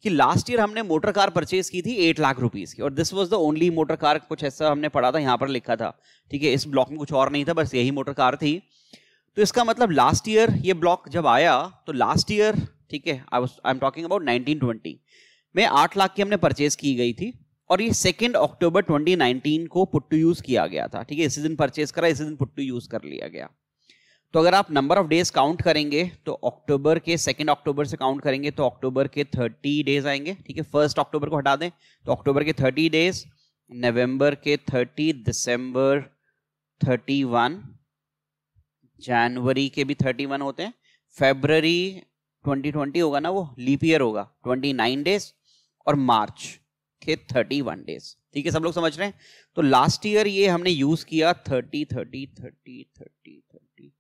कि लास्ट ईयर हमने मोटर कार परचेज की थी एट लाख रुपीस की और this was the only motor car कुछ ऐसा हमने पढ़ा था यहाँ पर लिखा था ठीक है इस ब्लॉक में कुछ और नहीं था बस यही मोटर कार थी तो इसका मतलब लास्ट ईयर ये ब्लॉक जब आया तो लास्ट ईयर ठीक है I I am talking about nineteen में आठ लाख की हमने परचेज की गई थी और ये सेकेंड अक्टूबर 2019 को पुट टू यूज किया गया था ठीक है इसी दिन परचेज करा इसी दिन पुट टू यूज कर लिया गया तो अगर आप नंबर ऑफ डेज काउंट करेंगे तो अक्टूबर के सेकेंड अक्टूबर से काउंट करेंगे तो अक्टूबर के थर्टी डेज आएंगे ठीक है फर्स्ट अक्टूबर को हटा दें तो अक्टूबर के थर्टी डेज नवंबर के थर्टी दिसंबर थर्टी वन जनवरी के भी थर्टी वन होते हैं फेबररी ट्वेंटी ट्वेंटी होगा ना वो लीप ईयर होगा ट्वेंटी नाइन डेज और मार्च थे थर्टी वन डेज ठीक है सब लोग समझ रहे हैं तो लास्ट ईयर ये हमने यूज किया thirty thirty thirty thirty thirty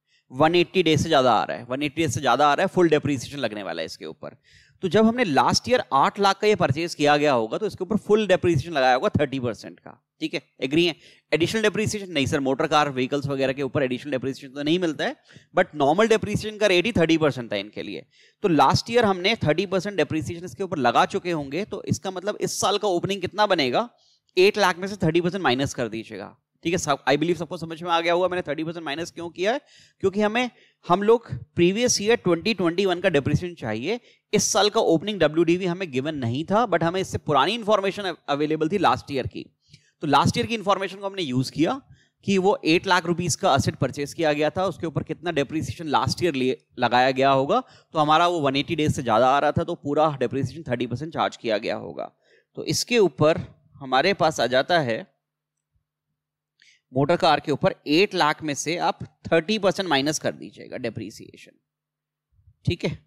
one eighty days से ज्यादा आ रहा है वन एट्टी डेज से ज्यादा आ रहा है फुल डेप्रीसिएशन लगने वाला है इसके ऊपर तो जब हमने लास्ट ईयर आठ लाख का ये परचेज किया गया होगा तो इसके ऊपर फुल डेप्रिसिएशन लगाया होगा थर्टी परसेंट का ठीक है एग्री है एडिशनल डेप्रिसिएशन नहीं सर मोटर कार व्हीकल्स वगैरह के ऊपर एडिशनल डेप्रिसिएशन तो नहीं मिलता है बट नॉर्मल डेप्रिसिएशन का रेट ही थर्टी परसेंट था इनके लिए तो लास्ट ईयर हमने थर्टी परसेंट डेप्रिसिएशन इसके ऊपर लगा चुके होंगे तो इसका मतलब इस साल का ओपनिंग कितना बनेगा एट लाख में से थर्टी परसेंट माइनस कर दीजिएगा ठीक है सब आई बिलीव सबको समझ में आ गया होगा मैंने थर्टी परसेंट माइनस क्यों किया है क्योंकि हमें हम लोग previous year twenty twenty one का डिप्रेशन चाहिए इस साल का ओपनिंग डब्ल्यू हमें गिवन नहीं था बट हमें इससे पुरानी इन्फॉर्मेशन अवेलेबल थी लास्ट ईयर की तो लास्ट ईयर की इन्फॉर्मेशन को हमने यूज़ किया कि वो एट लाख रुपीज़ का असेट परचेस किया गया था उसके ऊपर कितना डेप्रिसिएशन लास्ट ईयर लिए लगाया गया होगा तो हमारा वो 180 डेज से ज़्यादा आ रहा था तो पूरा डेप्रिसिएशन 30 परसेंट चार्ज किया गया होगा तो इसके ऊपर हमारे पास आ जाता है मोटर कार के ऊपर एट लाख में से आप थर्टी परसेंट माइनस कर दीजिएगा डेप्रीसिएशन ठीक है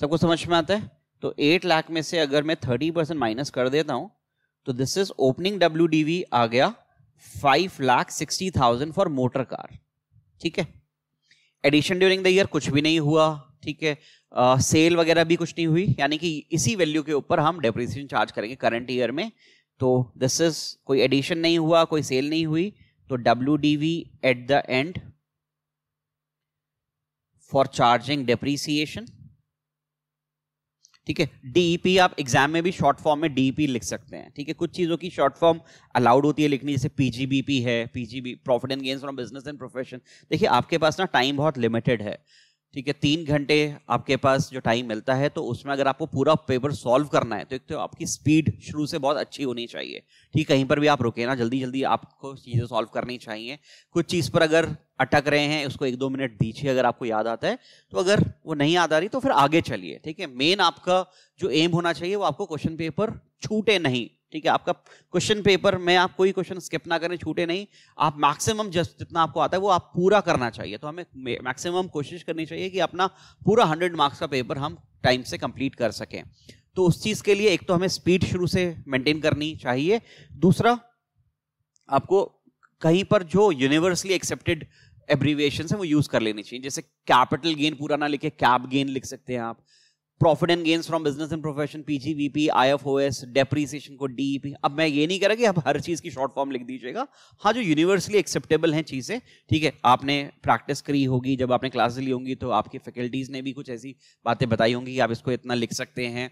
सबको समझ में आता है तो एट लाख में से अगर मैं थर्टी परसेंट माइनस कर देता हूं तो दिस इज ओपनिंग डब्ल्यू आ गया five lakh sixty thousand for motor car ठीक है एडिशन ड्यूरिंग द ईयर कुछ भी नहीं हुआ ठीक है सेल uh, वगैरह भी कुछ नहीं हुई यानी कि इसी वैल्यू के ऊपर हम डेप्रीसिएशन चार्ज करेंगे करंट ईयर में तो दिस इज कोई एडिशन नहीं हुआ कोई सेल नहीं हुई तो W D V at the end for charging depreciation ठीक है डीईपी e आप एग्जाम में भी शॉर्ट फॉर्म में डीईपी e लिख सकते हैं ठीक है कुछ चीज़ों की शॉर्ट फॉर्म अलाउड होती है लिखनी जैसे पीजीबीपी है PGB profit and gains from business and profession देखिए आपके पास ना टाइम बहुत लिमिटेड है ठीक है तीन घंटे आपके पास जो टाइम मिलता है तो उसमें अगर आपको पूरा पेपर सॉल्व करना है तो एक तो आपकी स्पीड शुरू से बहुत अच्छी होनी चाहिए ठीक कहीं पर भी आप रुके ना जल्दी जल्दी आपको चीज़ें सॉल्व करनी चाहिए कुछ चीज़ पर अगर अटक रहे हैं उसको एक दो मिनट दीजिए अगर आपको याद आता है तो अगर वो नहीं याद आ रही तो फिर आगे चलिए ठीक है मेन आपका जो एम होना चाहिए वो आपको क्वेश्चन पेपर छूटे नहीं ठीक है आपका क्वेश्चन पेपर में आप कोई क्वेश्चन स्किप ना करें छूटे नहीं आप मैक्सिमम जस्ट जितना आपको आता है वो आप पूरा करना चाहिए तो हमें मैक्सिमम कोशिश करनी चाहिए कि अपना पूरा हंड्रेड मार्क्स का पेपर हम टाइम से कंप्लीट कर सकें तो उस चीज़ के लिए एक तो हमें स्पीड शुरू से मेंटेन करनी चाहिए दूसरा आपको कहीं पर जो यूनिवर्सली एक्सेप्टेड एब्रीविएशन है वो यूज़ कर लेनी चाहिए जैसे कैपिटल गेन पूरा ना लिखे कैप गेन लिख सकते हैं आप profit and gains from business and profession I F O S depreciation को डीईपी e अब मैं ये नहीं कह रहा कि आप हर चीज की शॉर्ट फॉर्म लिख दीजिएगा हाँ जो यूनिवर्सली एक्सेप्टेबल हैं चीजें ठीक है आपने प्रैक्टिस करी होगी जब आपने क्लासेस ली होंगी तो आपकी फैकल्टीज ने भी कुछ ऐसी बातें बताई होंगी कि आप इसको इतना लिख सकते हैं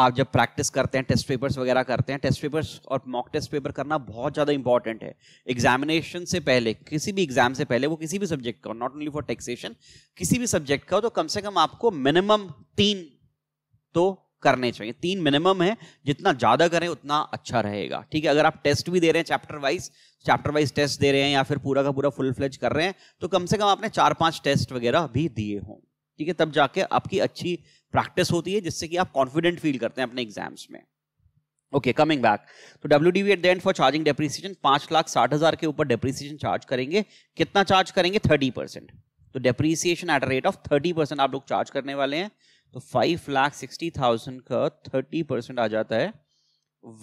आप जब प्रैक्टिस करते हैं टेस्ट पेपर्स वगैरह करते हैं टेस्ट पेपर्स और मॉक टेस्ट पेपर करना बहुत ज़्यादा इंपॉर्टेंट है एग्जामिनेशन से पहले किसी भी एग्जाम से पहले वो किसी भी सब्जेक्ट का हो नॉट ओनली फॉर टैक्सेशन किसी भी सब्जेक्ट का हो तो कम से कम आपको मिनिमम तीन तो करने चाहिए तीन मिनिमम है जितना ज़्यादा करें उतना अच्छा रहेगा ठीक है अगर आप टेस्ट भी दे रहे हैं chapter wise chapter wise test दे रहे हैं या फिर पूरा का पूरा फुल फ्लेज कर रहे हैं तो कम से कम आपने चार पाँच टेस्ट वगैरह भी दिए हों ठीक है तब जाके आपकी अच्छी प्रैक्टिस होती है जिससे कि आप कॉन्फिडेंट फील करते हैं अपने एग्जाम्स में ओके कमिंग बैक तो W D at the end for charging depreciation पांच लाख साठ हजार के ऊपर डेप्रीसिएशन चार्ज करेंगे कितना चार्ज करेंगे थर्टी परसेंट तो depreciation at rate of thirty percent आप लोग चार्ज करने वाले हैं तो फाइव लाख सिक्सटी थाउजेंड का थर्टी परसेंट आ जाता है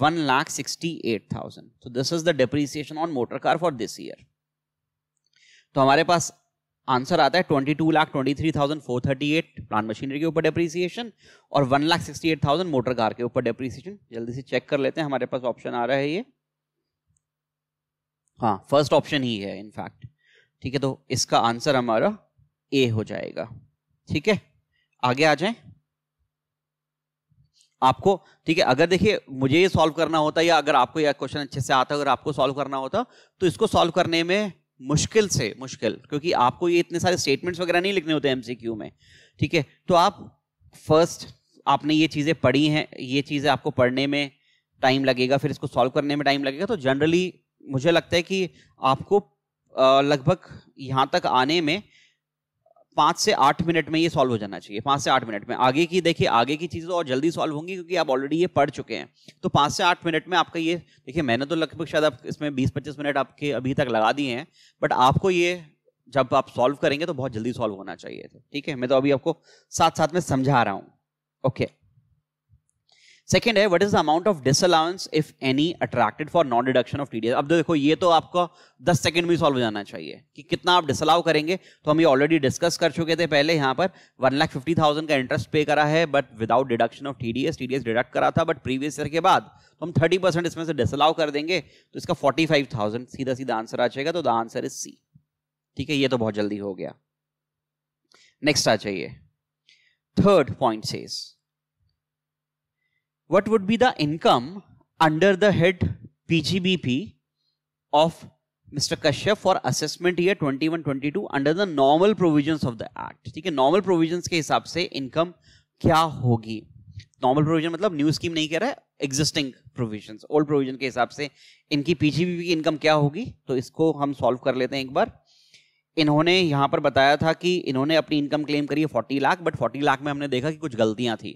one lakh sixty eight thousand तो this is the depreciation on motor car for this year तो हमारे पास आंसर आता है twenty two lakh twenty three thousand four thirty eight plant machinery के ऊपर डेप्रीसिएशन और one lakh sixty eight thousand motor car के ऊपर डेप्रीसिएशन जल्दी से चेक कर लेते हैं हमारे पास ऑप्शन आ रहा है ये हाँ फर्स्ट ऑप्शन ही है इनफैक्ट ठीक है तो इसका आंसर हमारा ए हो जाएगा ठीक है आगे आ जाए आपको ठीक है अगर देखिए मुझे ये सॉल्व करना होता या अगर आपको यह क्वेश्चन अच्छे से आता अगर आपको सॉल्व करना होता तो इसको सॉल्व करने में मुश्किल से मुश्किल क्योंकि आपको ये इतने सारे स्टेटमेंट्स वगैरह नहीं लिखने होते एमसीक्यू में ठीक है तो आप फर्स्ट आपने ये चीज़ें पढ़ी हैं ये चीज़ें आपको पढ़ने में टाइम लगेगा फिर इसको सॉल्व करने में टाइम लगेगा तो जनरली मुझे लगता है कि आपको लगभग यहाँ तक आने में पाँच से आठ मिनट में ये सॉल्व हो जाना चाहिए पाँच से आठ मिनट में आगे की देखिए आगे की चीज़ें और जल्दी सॉल्व होंगी क्योंकि आप ऑलरेडी ये पढ़ चुके हैं तो पाँच से आठ मिनट में आपका ये देखिए मैंने तो लगभग शायद आप इसमें बीस पच्चीस मिनट आपके अभी तक लगा दिए हैं बट आपको ये जब आप सॉल्व करेंगे तो बहुत जल्दी सॉल्व होना चाहिए ठीक है मैं तो अभी आपको साथ साथ में समझा रहा हूँ ओके okay. सेकेंड है what is the amount of disallowance if any attracted for non deduction of TDS अब देखो ये तो आपको 10 सेकंड में सॉल्व हो जाना चाहिए कि कितना आप डिसअलाउ करेंगे तो हम ये ऑलरेडी डिस्कस कर चुके थे पहले यहाँ पर वन लाख फिफ्टी थाउजेंड का इंटरेस्ट पे करा है but without deduction of TDS TDS deduct करा था बट प्रीवियस ईयर के बाद तो हम थर्टी परसेंट इसमें से डिसअलाउ कर देंगे तो इसका फोर्टी फाइव थाउजेंड सीधा सीधा आंसर आ जाएगा तो द आंसर इज सी ठीक है ये तो बहुत जल्दी हो गया नेक्स्ट आ जाइए third point says what would be the income under the head PGBP of Mr. Kashyap for assessment year 21-22 under the normal provisions of the act. ठीक है normal provisions के हिसाब से income क्या होगी normal provision मतलब new scheme नहीं कह रहा है existing provisions old provision के हिसाब से इनकी PGBP की income क्या होगी तो इसको हम solve कर लेते हैं एक बार इन्होंने यहां पर बताया था कि इन्होंने अपनी इनकम क्लेम करी है 40 लाख बट 40 लाख में हमने देखा कि कुछ गलतियां थी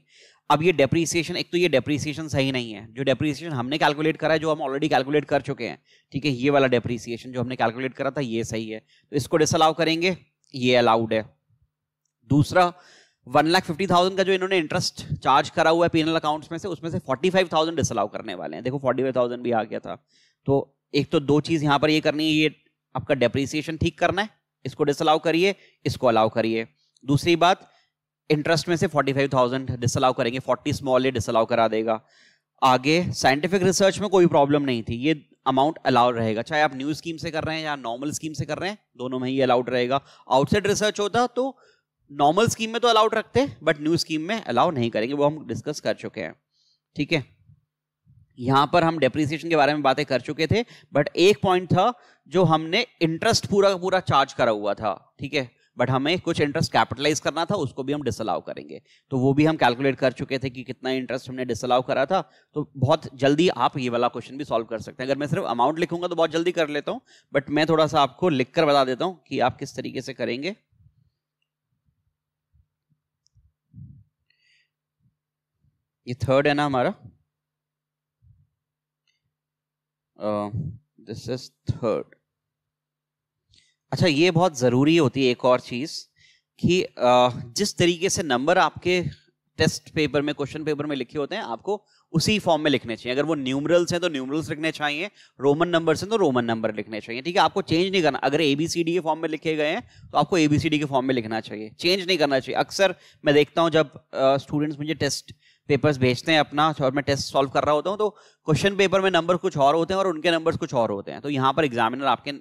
अब ये डेप्रीसिएशन एक तो ये डेप्रीसिएशन सही नहीं है जो डेप्रीसिएशन हमने कैलकुलेट करा है जो हम ऑलरेडी कैलकुलेट कर चुके हैं ठीक है ये वाला डेप्रीसिएशन जो हमने कैलकुलेट करा था ये सही है तो इसको डिसअलाउ करेंगे ये अलाउड है दूसरा वन लाख फिफ्टी थाउजेंड का जो इन्होंने इंटरेस्ट चार्ज करा हुआ है पीनल अकाउंट्स में से उसमें से फोर्टी फाइव थाउजेंड डिसअलाउ करने वाले हैं देखो फोर्टी फाइव थाउजेंड भी आ गया था तो एक तो दो चीज़ यहाँ पर ये करनी है ये आपका डेप्रीसिएशन ठीक करना है इसको डिसअलाउ करिए इसको अलाउ करिए दूसरी बात इंटरेस्ट में से 45,000 डिसअलाउ करेंगे 40 स्मॉल ये डिसअलाउ करा देगा आगे साइंटिफिक रिसर्च में कोई प्रॉब्लम नहीं थी ये अमाउंट अलाउड रहेगा चाहे आप न्यू स्कीम से कर रहे हैं या नॉर्मल स्कीम से कर रहे हैं दोनों में ही अलाउड रहेगा आउटसाइड रिसर्च होता तो नॉर्मल स्कीम में तो अलाउड रखते बट न्यू स्कीम में अलाउ नहीं करेंगे वो हम डिस्कस कर चुके हैं ठीक है यहां पर हम डेप्रिसिएशन के बारे में बातें कर चुके थे बट एक पॉइंट था जो हमने इंटरेस्ट पूरा का पूरा चार्ज करा हुआ था ठीक है बट हमें कुछ इंटरेस्ट कैपिटलाइज करना था उसको भी हम डिसअलाउ करेंगे तो वो भी हम कैलकुलेट कर चुके थे कि कितना इंटरेस्ट हमने डिसअलाउ करा था तो बहुत जल्दी आप ये वाला क्वेश्चन भी सॉल्व कर सकते हैं अगर मैं सिर्फ अमाउंट लिखूंगा तो बहुत जल्दी कर लेता हूँ बट मैं थोड़ा सा आपको लिख कर बता देता हूँ कि आप किस तरीके से करेंगे ये थर्ड है ना हमारा दिस इज थर्ड अच्छा ये बहुत ज़रूरी होती है एक और चीज़ कि जिस तरीके से नंबर आपके टेस्ट पेपर में क्वेश्चन पेपर में लिखे होते हैं आपको उसी फॉर्म में लिखने चाहिए अगर वो न्यूमरल्स हैं तो न्यूमरल्स लिखने चाहिए रोमन नंबर्स हैं तो रोमन नंबर लिखने चाहिए ठीक है आपको चेंज नहीं करना अगर ए बी सी डी के फॉर्म में लिखे गए हैं तो आपको ए बी सी डी के फॉर्म में लिखना चाहिए चेंज नहीं करना चाहिए अक्सर मैं देखता हूँ जब स्टूडेंट्स मुझे टेस्ट पेपर्स भेजते हैं अपना और मैं टेस्ट सॉल्व कर रहा होता हूँ तो क्वेश्चन पेपर में नंबर कुछ और होते हैं और उनके नंबर्स कुछ और होते हैं तो यहाँ पर एग्जामिनर आपके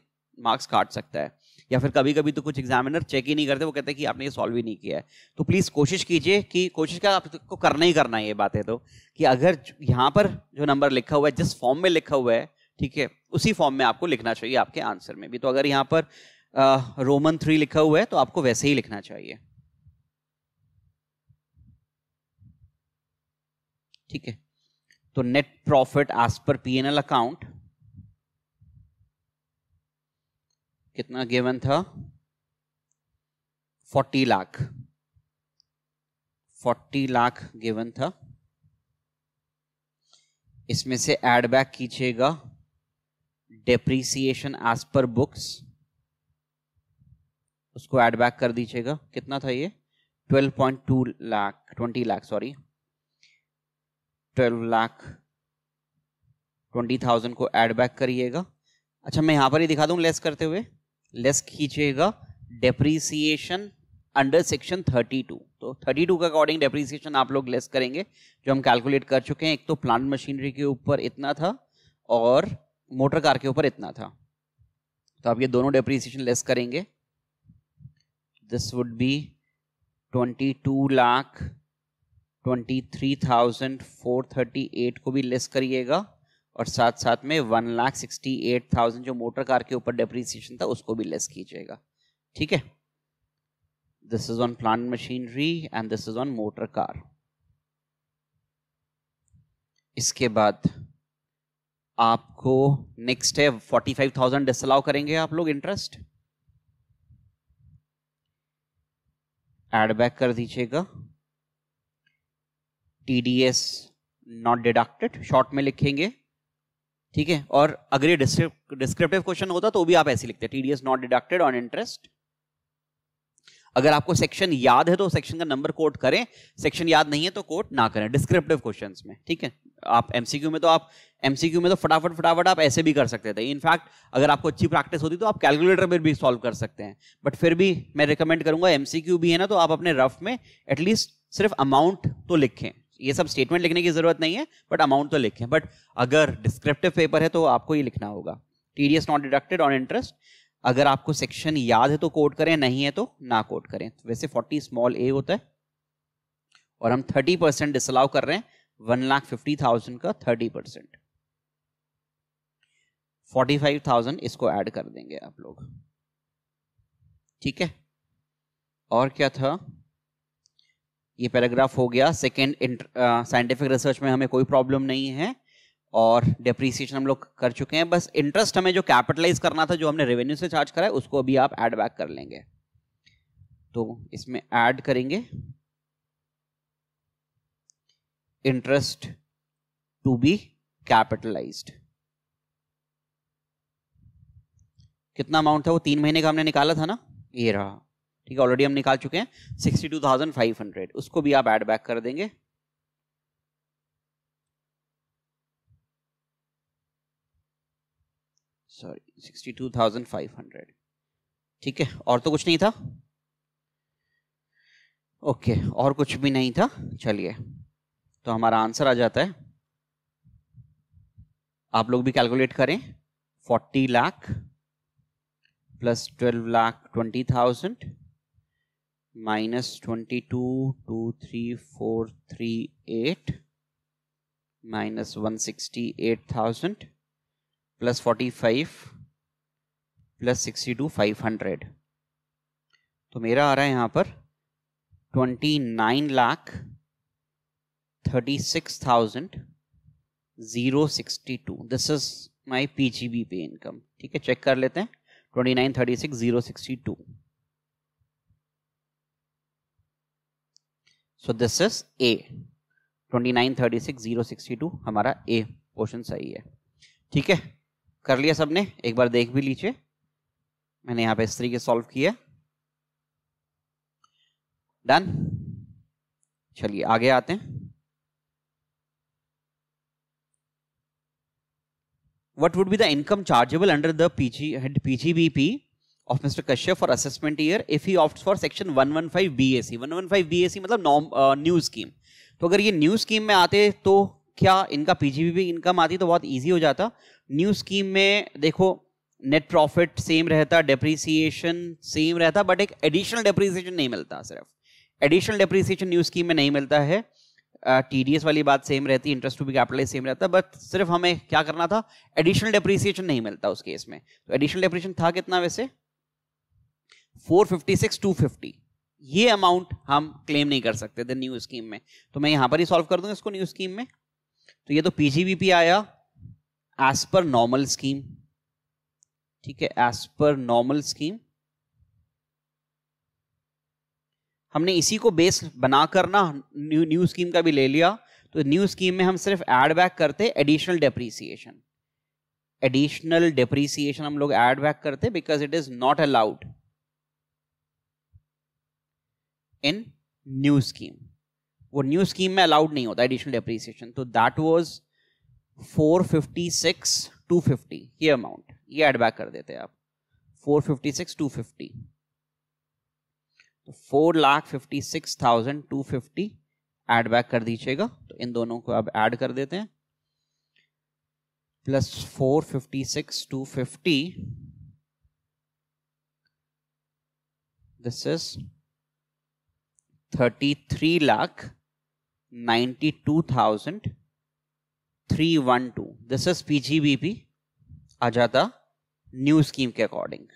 मार्क्स काट सकता है या फिर कभी कभी तो कुछ एग्जामिनर चेक ही नहीं करते वो कहते हैं कि आपने ये सॉल्व ही नहीं किया है तो प्लीज़ कोशिश कीजिए कि कोशिश क्या आपको करना ही करना है ये बातें तो कि अगर यहाँ पर जो नंबर लिखा हुआ है जिस फॉर्म में लिखा हुआ है ठीक है उसी फॉर्म में आपको लिखना चाहिए आपके आंसर में भी तो अगर यहाँ पर रोमन थ्री लिखा हुआ है तो आपको वैसे ही लिखना चाहिए ठीक है तो net profit as per P N L account कितना गिवन था forty lakh forty lakh given था इसमें से एड बैक कीजिएगा डेप्रीसिएशन एज पर बुक्स उसको एड बैक कर दीजिएगा कितना था ये 12.2 लाख 20 लाख सॉरी 12 लाख 20,000 को एड बैक करिएगा अच्छा मैं यहां पर ही दिखा दूं लेस करते हुए लेस खींचेगा डेप्रीसिएशन अंडर सेक्शन 32 तो 32 का अकॉर्डिंग डेप्रीसिएशन आप लोग लेस करेंगे जो हम कैलकुलेट कर चुके हैं एक तो प्लांट मशीनरी के ऊपर इतना था और मोटर कार के ऊपर इतना था तो आप ये दोनों डेप्रीसिएशन लेस करेंगे this would be twenty two lakh twenty three thousand four thirty eight को भी लेस करिएगा और साथ साथ में one lakh sixty eight thousand जो मोटर कार के ऊपर डेप्रीसिएशन था उसको भी लेस कीजिएगा ठीक है this is on plant machinery and this is on motor car इसके बाद आपको नेक्स्ट है फोर्टी फाइव थाउजेंड डिसअलाउ करेंगे आप लोग इंटरेस्ट एड बैक कर दीजिएगा T D S not deducted short में लिखेंगे ठीक है और अगर ये डिस्क्रिप्टिव क्वेश्चन होता तो भी आप ऐसे लिखते TDS not deducted on interest अगर आपको सेक्शन याद है तो सेक्शन का नंबर कोट करें सेक्शन याद नहीं है तो कोट ना करें डिस्क्रिप्टिव क्वेश्चंस में ठीक है आप एमसीक्यू में तो आप एमसीक्यू में तो फटाफट फटाफट आप ऐसे भी कर सकते थे इनफैक्ट अगर आपको अच्छी प्रैक्टिस होती तो आप कैलकुलेटर में भी सॉल्व कर सकते हैं बट फिर भी मैं रिकमेंड करूंगा एमसीक्यू भी है ना तो आप अपने रफ में एटलीस्ट सिर्फ अमाउंट तो लिखें ये सब स्टेटमेंट लिखने की जरूरत नहीं है बट अमाउंट तो लिखें बट अगर डिस्क्रिप्टिव पेपर है तो आपको ये लिखना होगा TDS not deducted on interest अगर आपको सेक्शन याद है तो कोट करें नहीं है तो ना कोट करें तो वैसे फोर्टी स्मॉल ए होता है और हम थर्टी परसेंट डिसअलाउ कर रहे हैं वन लाख फिफ्टी थाउजेंड का thirty percent forty five thousand इसको ऐड कर देंगे आप लोग ठीक है और क्या था ये पैराग्राफ हो गया सेकेंड साइंटिफिक रिसर्च में हमें कोई प्रॉब्लम नहीं है और डेप्रीसिएशन हम लोग कर चुके हैं बस इंटरेस्ट हमें जो कैपिटलाइज करना था जो हमने रेवेन्यू से चार्ज करा है उसको अभी आप ऐड बैक कर लेंगे तो इसमें ऐड करेंगे इंटरेस्ट टू बी कैपिटलाइज्ड कितना अमाउंट था वो तीन महीने का हमने निकाला था ना ये रहा ठीक है ऑलरेडी हम निकाल चुके हैं sixty two thousand five hundred उसको भी आप एड बैक कर देंगे sorry sixty two thousand five hundred ठीक है और तो कुछ नहीं था ओके okay, और कुछ भी नहीं था चलिए तो हमारा आंसर आ जाता है आप लोग भी कैलकुलेट करें forty lakh plus twelve lakh twenty thousand minus twenty two two three four three eight minus one sixty eight thousand plus forty five plus sixty two five hundred तो मेरा आ रहा है यहाँ पर twenty nine lakh thirty six thousand zero sixty two this is my P G B P income ठीक है चेक कर लेते हैं twenty nine thirty six zero sixty two so this is a 2936062 हमारा ए पोर्शन सही है ठीक है कर लिया सबने एक बार देख भी लीजिए मैंने यहाँ पे इस तरीके सॉल्व किया डन चलिए आगे आते हैं what would be the income chargeable under the PG PGBP of Mr. Kashyap for assessment year if he opts for section 115 BAC. 115 BAC मतलब नॉम न्यू स्कीम तो अगर ये न्यू स्कीम में आते तो क्या इनका भी इनकम आती तो बहुत ईजी हो जाता न्यू स्कीम में देखो नेट प्रॉफिट सेम रहता डेप्रीसिएशन सेम रहता बट एक एडिशनल डेप्रीसिएशन नहीं मिलता सिर्फ एडिशनल डेप्रीसिएशन न्यू स्कीम में नहीं मिलता है टी uh, वाली बात सेम रहती interest to be capital same रहता बट सिर्फ हमें क्या करना था एडिशनल डेप्रीसिएशन नहीं मिलता उस केस में तो एडिशनल डेप्रीसिएशन था कितना वैसे टू फिफ्टी ये अमाउंट हम क्लेम नहीं कर सकते थे न्यू स्कीम में तो मैं यहां पर ही सॉल्व कर दूंगा इसको न्यू स्कीम में तो ये तो पीजीबीपी आया एज पर नॉर्मल स्कीम ठीक है एज पर नॉर्मल स्कीम हमने इसी को बेस कर ना न्यू न्यू स्कीम का भी ले लिया तो न्यू स्कीम में हम सिर्फ एड बैक करते एडिशनल डेप्रीसिएशन एडिशनल डेप्रीसिएशन हम लोग एड बैक करते because it is not allowed in new scheme वो न्यू स्कीम में अलाउड नहीं होता एडिशनल डेप्रीसिएशन तो that was four fifty six two fifty ये अमाउंट ये ऐड बैक कर देते आप हैं आप 456 250 तो four lakh fifty six thousand two fifty add back कर दीजिएगा तो इन दोनों को अब ऐड कर देते हैं plus four fifty six two fifty this is thirty three lakh ninety two thousand three one two this is B आ जाता न्यू स्कीम के according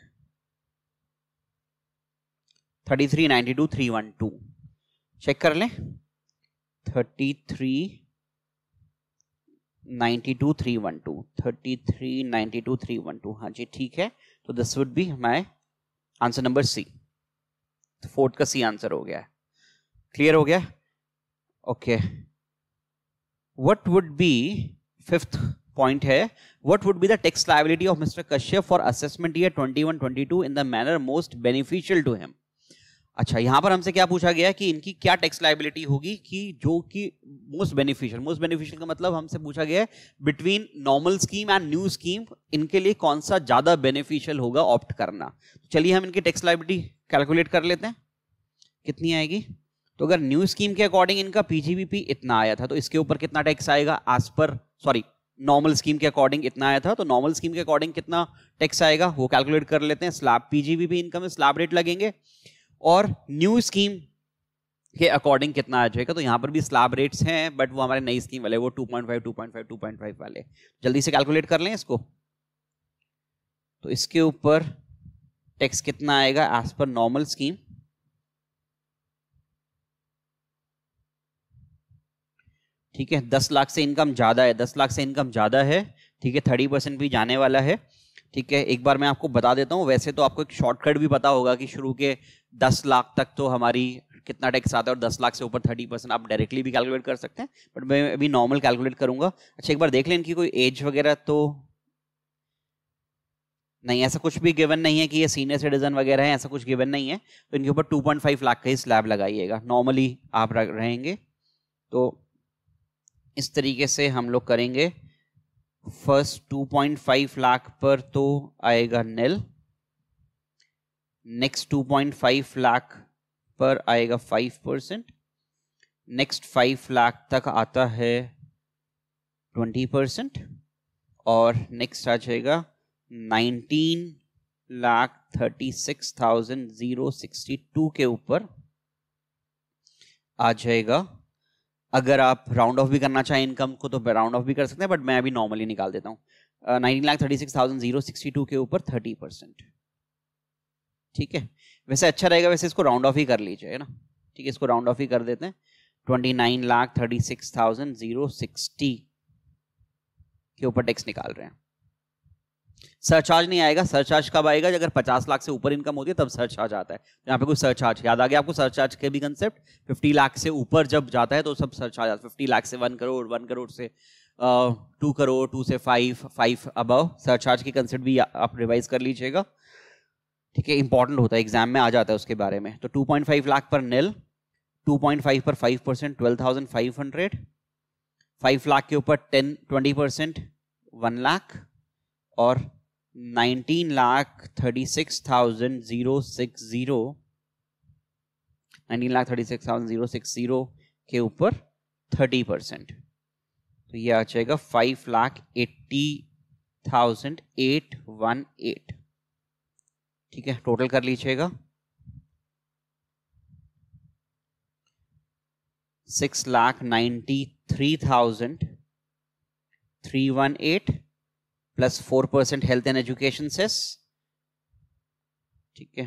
thirty three ninety two three one two check कर लें thirty three ninety two three one two thirty three ninety two three one two हाँ जी ठीक है तो दिस वुड बी हमारे आंसर नंबर सी फोर्थ का सी आंसर हो गया है क्लियर हो गया okay what would be fifth point है what would be the tax liability of mister Kashyap for assessment year twenty two in the manner most beneficial to him अच्छा यहाँ पर हमसे क्या पूछा गया कि इनकी क्या टैक्स लाइबिलिटी होगी कि जो कि मोस्ट बेनिफिशियल मोस्ट बेनिफिशियल का मतलब हमसे पूछा गया है between normal scheme and new scheme इनके लिए कौन सा ज़्यादा बेनिफिशियल होगा ऑप्ट करना चलिए हम इनकी टैक्स लाइबिलिटी कैलकुलेट कर लेते हैं कितनी आएगी तो अगर न्यू स्कीम के अकॉर्डिंग इनका पीजीबीपी इतना आया था तो इसके ऊपर कितना टैक्स आएगा as per sorry normal scheme के अकॉर्डिंग इतना आया था तो नॉर्मल स्कीम के अकॉर्डिंग कितना टैक्स आएगा वो कैलकुलेट कर लेते हैं स्लैब पीजीबीपी इनकम में स्लैब रेट लगेंगे और न्यू स्कीम के अकॉर्डिंग कितना आ जाएगा तो यहाँ पर भी स्लैब रेट्स हैं बट वो हमारे नई स्कीम वाले वो 2.5 2.5 2.5 वाले जल्दी से कैलकुलेट कर लें इसको तो इसके ऊपर टैक्स कितना आएगा एज पर नॉर्मल स्कीम ठीक है दस लाख से इनकम ज़्यादा है दस लाख से इनकम ज़्यादा है ठीक है थर्टी परसेंट भी जाने वाला है ठीक है एक बार मैं आपको बता देता हूँ वैसे तो आपको एक शॉर्टकट भी पता होगा कि शुरू के दस लाख तक तो हमारी कितना टैक्स आता है और दस लाख से ऊपर थर्टी परसेंट आप डायरेक्टली भी कैलकुलेट कर सकते हैं बट मैं अभी नॉर्मल कैलकुलेट करूंगा अच्छा एक बार देख लें इनकी कोई एज वगैरह तो नहीं ऐसा कुछ भी गिवन नहीं है कि ये सीनियर सिटीजन वगैरह है ऐसा कुछ गिवन नहीं है तो इनके ऊपर 2.5 लाख का ही स्लैब लगाइएगा नॉर्मली आप रहेंगे तो इस तरीके से हम लोग करेंगे फर्स्ट 2.5 लाख पर तो आएगा नेल नेक्स्ट 2.5 लाख पर आएगा 5 परसेंट नेक्स्ट 5 लाख तक आता है 20 परसेंट और नेक्स्ट आ जाएगा 19 lakh thirty six thousand zero sixty two के ऊपर आ जाएगा अगर आप राउंड ऑफ भी करना चाहें इनकम को तो राउंड ऑफ भी कर सकते हैं बट मैं अभी नॉर्मली निकाल देता हूँ nineteen lakh thirty six thousand zero sixty two के ऊपर थर्टी परसेंट ठीक है वैसे अच्छा रहेगा वैसे इसको राउंड ऑफ ही कर लीजिए है ना ठीक है इसको राउंड ऑफ ही कर देते हैं twenty nine lakh thirty six thousand zero sixty के ऊपर टैक्स निकाल रहे हैं सरचार्ज नहीं आएगा सरचार्ज कब आएगा अगर 50 लाख से ऊपर इनकम होती है तब सरचार्ज आता है तो यहाँ पे कोई सरचार्ज याद आ गया आपको सरचार्ज के भी कंसेप्ट 50 लाख से ऊपर जब जाता है तो सब सरचार्ज आता है फिफ्टी लाख से वन करोड़ वन करोड़ से टू करोड़ टू से फाइव फाइव अबव सरचार्ज की कंसेप्ट भी आप रिवाइज कर लीजिएगा ठीक है इंपॉर्टेंट होता है एग्जाम में आ जाता है उसके बारे में तो 2.5 लाख पर नील 2.5 पर five percent twelve thousand five hundred five lakh के ऊपर ten twenty percent one lakh और nineteen lakh thirty six thousand zero six zero nineteen lakh thirty six thousand zero six zero के ऊपर थर्टी परसेंट तो ये आ जाएगा five lakh eighty thousand eight one eight ठीक है टोटल कर लीजिएगा six lakh ninety three thousand three one eight plus four percent health and education cess ठीक है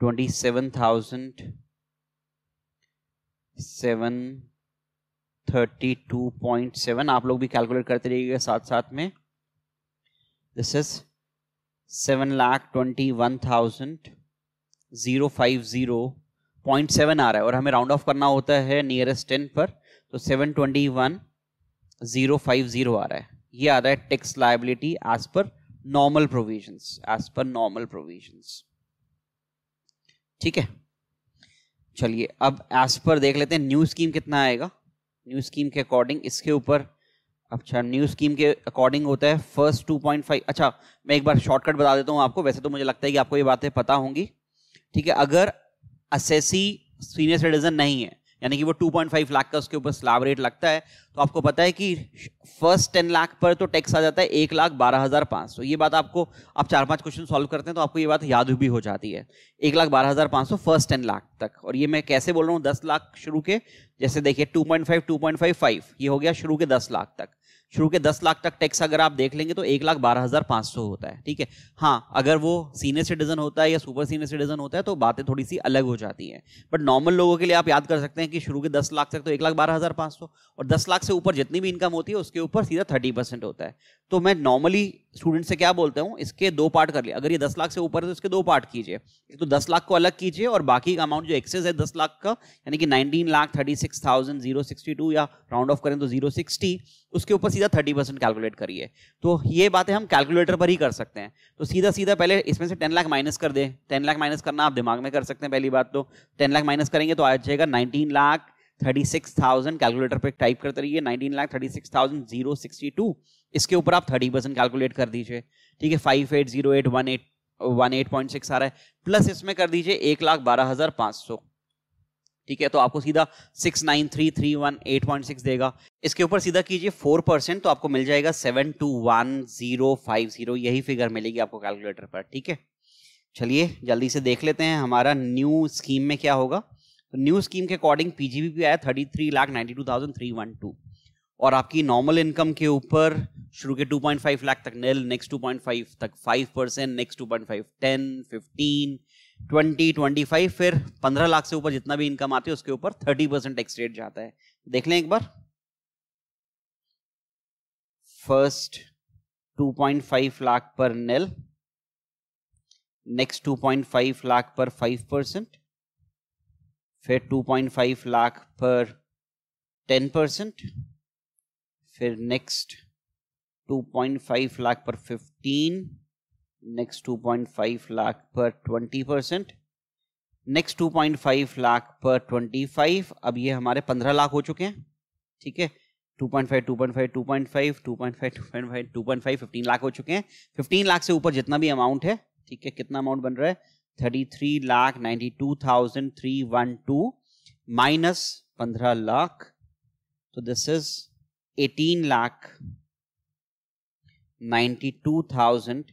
twenty seven thousand seven thirty two point seven आप लोग भी कैलकुलेट करते रहिएगा साथ साथ में this is seven lakh twenty one thousand zero five zero point seven आ रहा है और हमें राउंड ऑफ करना होता है नियरेस्ट टेन पर तो seven twenty one zero five zero आ रहा है ये आ रहा है tax liability as per normal provisions as per normal provisions ठीक है चलिए अब एज पर देख लेते हैं न्यू स्कीम कितना आएगा न्यू स्कीम के अकॉर्डिंग इसके ऊपर अच्छा न्यू स्कीम के अकॉर्डिंग होता है फर्स्ट टू पॉइंट फाइव अच्छा मैं एक बार शॉर्टकट बता देता हूँ आपको वैसे तो मुझे लगता है कि आपको ये बातें पता होंगी ठीक है अगर असेसी सीनियर सिटीजन नहीं है यानी कि वो 2.5 लाख का उसके ऊपर स्लाब रेट लगता है तो आपको पता है कि फर्स्ट 10 लाख पर तो टैक्स आ जाता है एक लाख बारह हज़ार पाँच सौ ये बात आपको आप चार पांच क्वेश्चन सॉल्व करते हैं तो आपको ये बात याद भी हो जाती है एक लाख बारह हज़ार पाँच सौ फर्स्ट टेन लाख तक और ये मैं कैसे बोल रहा हूँ दस लाख शुरू के जैसे देखिए two point five two point five five ये हो गया शुरू के दस लाख तक शुरू के दस लाख तक टैक्स अगर आप देख लेंगे तो एक लाख बारह हज़ार पाँच सौ होता है ठीक है हाँ अगर वो सीनियर सिटीजन होता है या सुपर सीनियर सिटीजन होता है तो बातें थोड़ी सी अलग हो जाती हैं बट नॉर्मल लोगों के लिए आप याद कर सकते हैं कि शुरू के दस लाख तक तो एक लाख बारह हज़ार पाँच सौ और दस लाख से ऊपर जितनी भी इनकम होती है उसके ऊपर सीधा थर्टी परसेंट होता है तो मैं नॉर्मली स्टूडेंट से क्या बोलता हूँ इसके दो पार्ट कर लिए अगर ये दस लाख से ऊपर है तो इसके दो पार्ट कीजिए एक तो दस लाख को अलग कीजिए और बाकी का अमाउंट जो एक्सेस है दस लाख का यानी कि nineteen lakh thirty six thousand zero sixty two या राउंड ऑफ करें तो जीरो सिक्सटी उसके ऊपर सीधा थर्टी परसेंट कैलकुलेट करिए तो ये बातें हम कैलकुलेटर पर ही कर सकते हैं तो सीधा सीधा पहले इसमें से टेन लाख माइनस कर दें टेन लाख माइनस करना आप दिमाग में कर सकते हैं पहली बात तो टेन लाख माइनस करेंगे तो आ जाएगा nineteen lakh thirty six thousand calculator पर टाइप करते रहिए nineteen lakh thirty six thousand zero sixty two इसके ऊपर आप थर्टी परसेंट कैलकुलेट कर दीजिए ठीक है five eight zero eight one eight one eight point six आ रहा है प्लस इसमें कर दीजिए एक लाख बारह हजार पाँच सौ ठीक है तो आपको सीधा six nine three three one eight point six देगा इसके ऊपर सीधा कीजिए फोर परसेंट तो आपको मिल जाएगा seven two one zero five zero यही फिगर मिलेगी आपको कैलकुलेटर पर ठीक है चलिए जल्दी से देख लेते हैं हमारा न्यू स्कीम में क्या होगा तो न्यू स्कीम के अकॉर्डिंग पीजीबीपी आया thirty three lakh ninety two thousand three one two और आपकी नॉर्मल इनकम के ऊपर शुरू के 2.5 लाख तक नेल नेक्स्ट 2.5 तक 5 परसेंट नेक्स्ट 2.5 10 15 20 25 फिर 15 लाख से ऊपर जितना भी इनकम आती है उसके ऊपर 30 परसेंट टैक्स रेट जाता है देख लें एक बार फर्स्ट 2.5 लाख पर नेल नेक्स्ट 2.5 लाख पर 5 परसेंट फिर 2.5 लाख पर 10 परसेंट फिर नेक्स्ट 2.5 लाख पर 15 नेक्स्ट 2.5 लाख पर 20 परसेंट नेक्स्ट 2.5 लाख पर 25 अब ये हमारे 15 लाख हो चुके हैं ठीक है 2.5 2.5 2.5 2.5 2.5 2.5 15 लाख हो चुके हैं 15 लाख से ऊपर जितना भी अमाउंट है ठीक है कितना अमाउंट बन रहा है 33 थ्री लाख 92,312 माइनस 15 लाख तो this is eighteen lakh ninety two thousand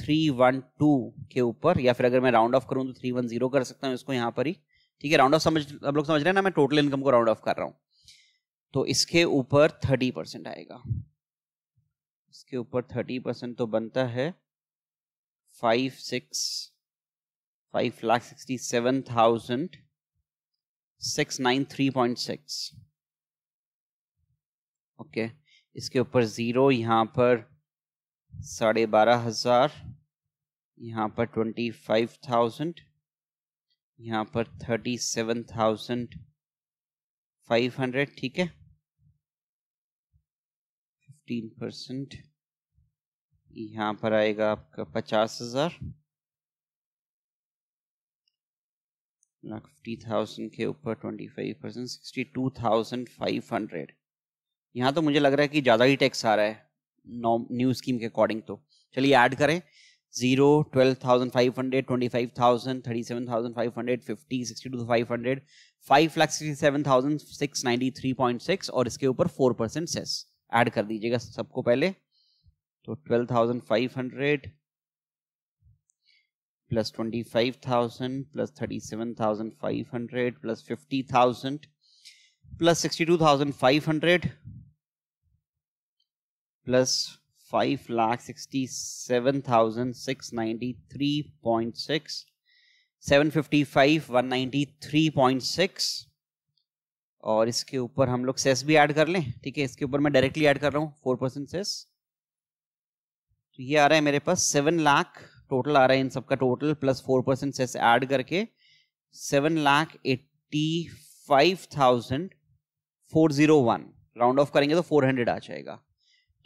three one two के ऊपर या फिर अगर मैं राउंड ऑफ करूं तो थ्री वन जीरो कर सकता हूं इसको यहां पर ही ठीक है राउंड ऑफ समझ आप लोग समझ रहे हैं ना मैं टोटल इनकम को राउंड ऑफ कर रहा हूं तो इसके ऊपर थर्टी परसेंट आएगा इसके ऊपर थर्टी परसेंट तो बनता है five six five lakh sixty seven thousand six nine three point six okay इसके ऊपर ज़ीरो यहाँ पर साढ़े बारह हज़ार यहाँ पर ट्वेंटी फाइव थाउजेंड यहाँ पर thirty seven thousand five hundred ठीक है फिफ्टीन परसेंट यहाँ पर आएगा आपका पचास हज़ार फिफ्टी थाउजेंड के ऊपर twenty five percent sixty two thousand five hundred यहाँ तो मुझे लग रहा है कि ज़्यादा ही टैक्स आ रहा है नॉ न्यू स्कीम के अकॉर्डिंग तो चलिए ऐड करें zero twelve thousand five hundred twenty five thousand thirty seven thousand five hundred fifty sixty two five hundred five lakh sixty seven thousand six ninety three point six और इसके ऊपर फोर परसेंट सेस ऐड कर दीजिएगा सबको पहले तो twelve thousand five hundred plus twenty five thousand plus thirty seven thousand five hundred plus fifty thousand plus sixty two thousand five hundred plus five lakh sixty seven thousand six ninety three point six seven fifty five one ninety three point six और इसके ऊपर हम लोग सेस भी ऐड कर लें ठीक है इसके ऊपर मैं डायरेक्टली ऐड कर रहा हूँ फोर परसेंट सेस तो ये आ रहा है मेरे पास सेवन लाख टोटल आ रहा है इन सबका total plus four percent cess add करके seven lakh eighty five thousand four zero one round off करेंगे तो फोर हंड्रेड आ जाएगा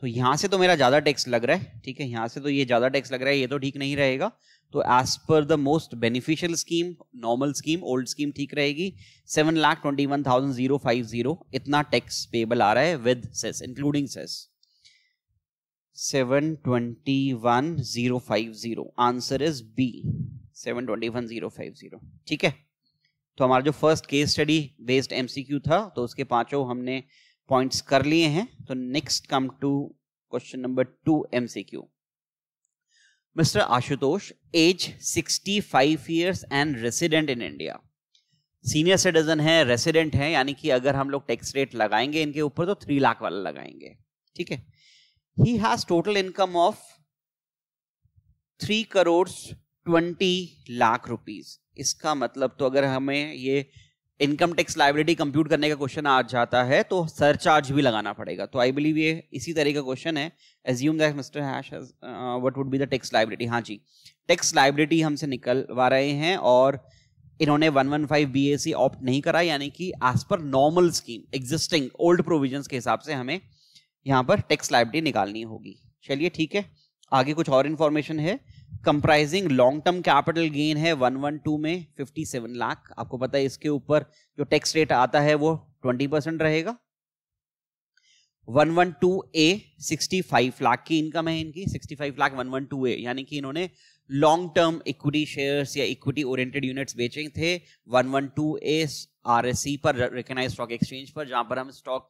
तो यहाँ से तो मेरा ज़्यादा टैक्स लग रहा है ठीक है यहाँ से तो ये ज़्यादा टैक्स लग रहा है ये तो ठीक नहीं रहेगा तो as per the most beneficial scheme normal scheme old scheme ठीक रहेगी seven lakh twenty one thousand zero five zero इतना टैक्स पेबल आ रहा है with cess including cess seven twenty one zero five zero answer is B seven twenty one zero five zero ठीक है तो हमारा जो first case study based MCQ था तो उसके पांचों हमने पॉइंट्स कर लिए हैं तो next come to question number two MCQ mister Ashutosh age 65 years and resident in India senior citizen है रेसिडेंट है यानी कि अगर हम लोग टैक्स रेट लगाएंगे इनके ऊपर तो थ्री लाख वाला लगाएंगे ठीक है he has total income of three crore twenty lakh rupees इसका मतलब तो अगर हमें ये इनकम टैक्स लाइबिलिटी कंप्यूट करने का क्वेश्चन आ जाता है तो सरचार्ज भी लगाना पड़ेगा तो आई बिलीव ये इसी तरह का क्वेश्चन है assume that mister Harsh what would be the tax liability हाँ जी टैक्स लाइबिलिटी हमसे निकलवा रहे हैं और इन्होंने 115 one five B A C opt नहीं करा यानी कि as per normal scheme existing old provision के हिसाब से हमें यहाँ पर टैक्स लाइबिलिटी निकालनी होगी चलिए ठीक है आगे कुछ और इन्फॉर्मेशन है comprising long term capital gain है 112 में 57 लाख आपको पता है इसके ऊपर जो टैक्स रेट आता है वो 20 परसेंट रहेगा 112 ए 65 लाख की इनकम है इनकी 65 लाख 112 ए यानी कि इन्होंने लॉन्ग टर्म इक्विटी शेयर्स या इक्विटी ओरिएंटेड यूनिट्स बेचे थे 112 ए आरएससी पर रिकनाइज स्टॉक एक्सचेंज पर जहां पर हम स्टॉक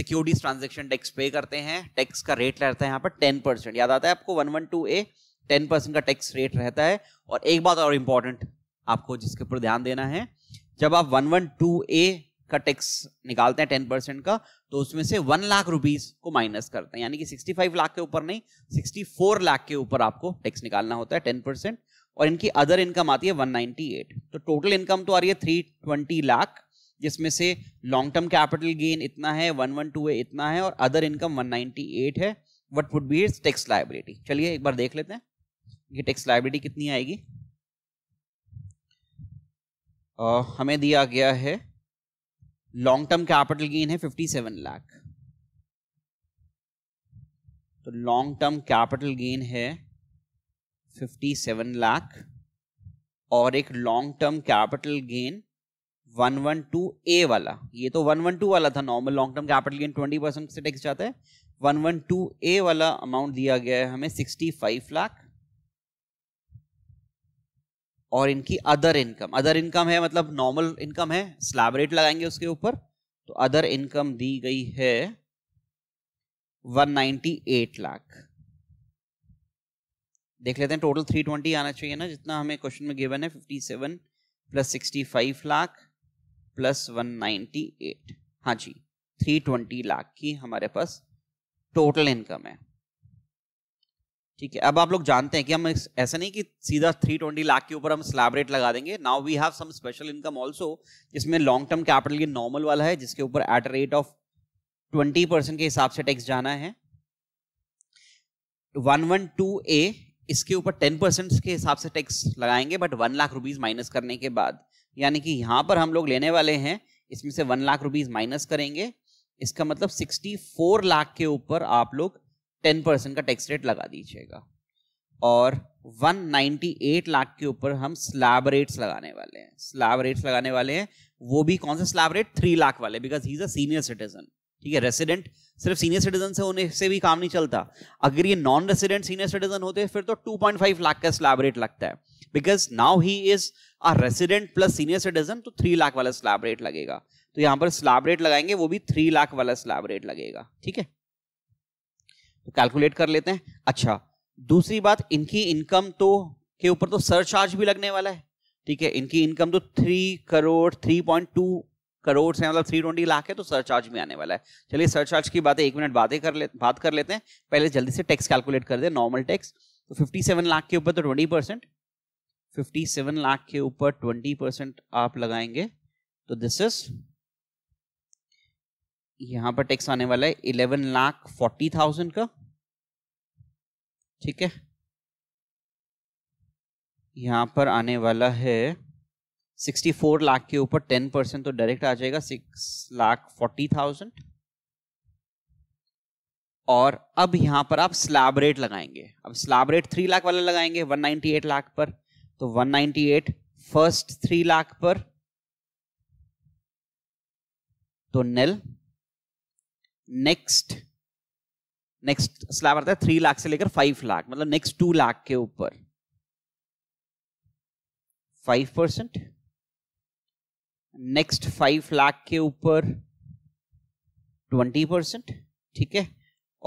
सिक्योरिटीज ट्रांजेक्शन टैक्स पे करते हैं टैक्स का रेट रहता है यहाँ पर टेन परसेंट याद आता है आपको 112 ए टेन परसेंट का टैक्स रेट रहता है और एक बात और इम्पोर्टेंट आपको जिसके ऊपर ध्यान देना है जब आप वन वन टू ए का टैक्स निकालते हैं टेन परसेंट का तो उसमें से वन लाख रुपीज को माइनस करते हैं यानी कि सिक्सटी फाइव लाख के ऊपर नहीं सिक्सटी फोर लाख के ऊपर आपको टैक्स निकालना होता है टेन परसेंट और इनकी अदर इनकम आती है वन नाइनटी एट तो टोटल इनकम तो आ रही है थ्री ट्वेंटी लाख जिसमें से लॉन्ग टर्म कैपिटल गेन इतना है वन वन टू ए इतना है और other income one ninety eight है what would be its tax liability चलिए एक बार देख लेते हैं ये टैक्स लाइबिलिटी कितनी आएगी आ, हमें दिया गया है लॉन्ग टर्म कैपिटल गेन है फिफ्टी सेवन लाख तो लॉन्ग टर्म कैपिटल गेन है फिफ्टी सेवन लाख और एक long term capital gain one one two A वाला ये तो वन वन टू वाला था normal long term capital gain twenty percent से टैक्स जाता है वन वन टू ए वाला अमाउंट दिया गया है हमें सिक्सटी फाइव लाख और इनकी अदर इनकम अदर इनकम है मतलब नॉर्मल इनकम है स्लैब रेट लगाएंगे उसके ऊपर तो अदर इनकम दी गई है 198 लाख देख लेते हैं टोटल 320 आना चाहिए ना जितना हमें क्वेश्चन में गिवन है 57 प्लस 65 लाख प्लस 198 हाँ जी 320 लाख की हमारे पास टोटल इनकम है ठीक है अब आप लोग जानते हैं कि हम ऐसा नहीं कि सीधा 320 लाख के ऊपर हम स्लैब रेट लगा देंगे now we have some special income also जिसमें लॉन्ग टर्म कैपिटल ये नॉर्मल वाला है जिसके ऊपर एट रेट ऑफ 20 परसेंट के हिसाब से टैक्स जाना है ए इसके ऊपर 10 परसेंट के हिसाब से टैक्स लगाएंगे but one lakh rupees minus करने के बाद यानी कि यहाँ पर हम लोग लेने वाले हैं इसमें से वन लाख रुपीज माइनस करेंगे इसका मतलब 64 लाख के ऊपर आप लोग टेन परसेंट का टैक्स रेट लगा दीजिएगा और 198 लाख के ऊपर हम स्लैब रेट्स लगाने वाले हैं स्लैब रेट्स लगाने वाले हैं वो भी कौन सा स्लैब रेट थ्री लाख वाले because he is a senior citizen ठीक है रेसिडेंट सिर्फ सीनियर सिटीजन से होने से भी काम नहीं चलता अगर ये नॉन रेसिडेंट सीनियर सिटीजन होते फिर तो 2.5 लाख का स्लैब रेट लगता है because now he is a resident plus senior citizen तो थ्री लाख वाला स्लैब रेट लगेगा तो यहाँ पर स्लैब रेट लगाएंगे वो भी थ्री लाख वाला स्लैब रेट लगेगा ठीक है कैलकुलेट कर लेते हैं अच्छा दूसरी बात इनकी इनकम तो के ऊपर तो सरचार्ज भी लगने वाला है ठीक है इनकी इनकम तो three crore three point two crore से मतलब थ्री ट्वेंटी लाख है तो सरचार्ज भी आने वाला है चलिए सरचार्ज की बातें एक मिनट बातें कर ले बात कर लेते हैं पहले जल्दी से टैक्स कैलकुलेट कर दे नॉर्मल टैक्स तो फिफ्टी सेवन लाख के ऊपर तो twenty percent fifty seven lakh के ऊपर ट्वेंटी परसेंट आप लगाएंगे तो दिस इज यहां पर टैक्स आने वाला है इलेवन लाख फोर्टी थाउजेंड का ठीक है यहाँ पर आने वाला है 64 लाख के ऊपर 10 परसेंट तो डायरेक्ट आ जाएगा 6 लाख 40 थाउजेंड और अब यहाँ पर आप स्लैब रेट लगाएंगे अब स्लैब रेट थ्री लाख वाला लगाएंगे 198 लाख पर तो 198 फर्स्ट थ्री लाख पर तो नेल नेक्स्ट नेक्स्ट स्लैब आता है थ्री लाख से लेकर फाइव लाख मतलब नेक्स्ट टू लाख के ऊपर five percent next five lakh के ऊपर ट्वेंटी परसेंट ठीक है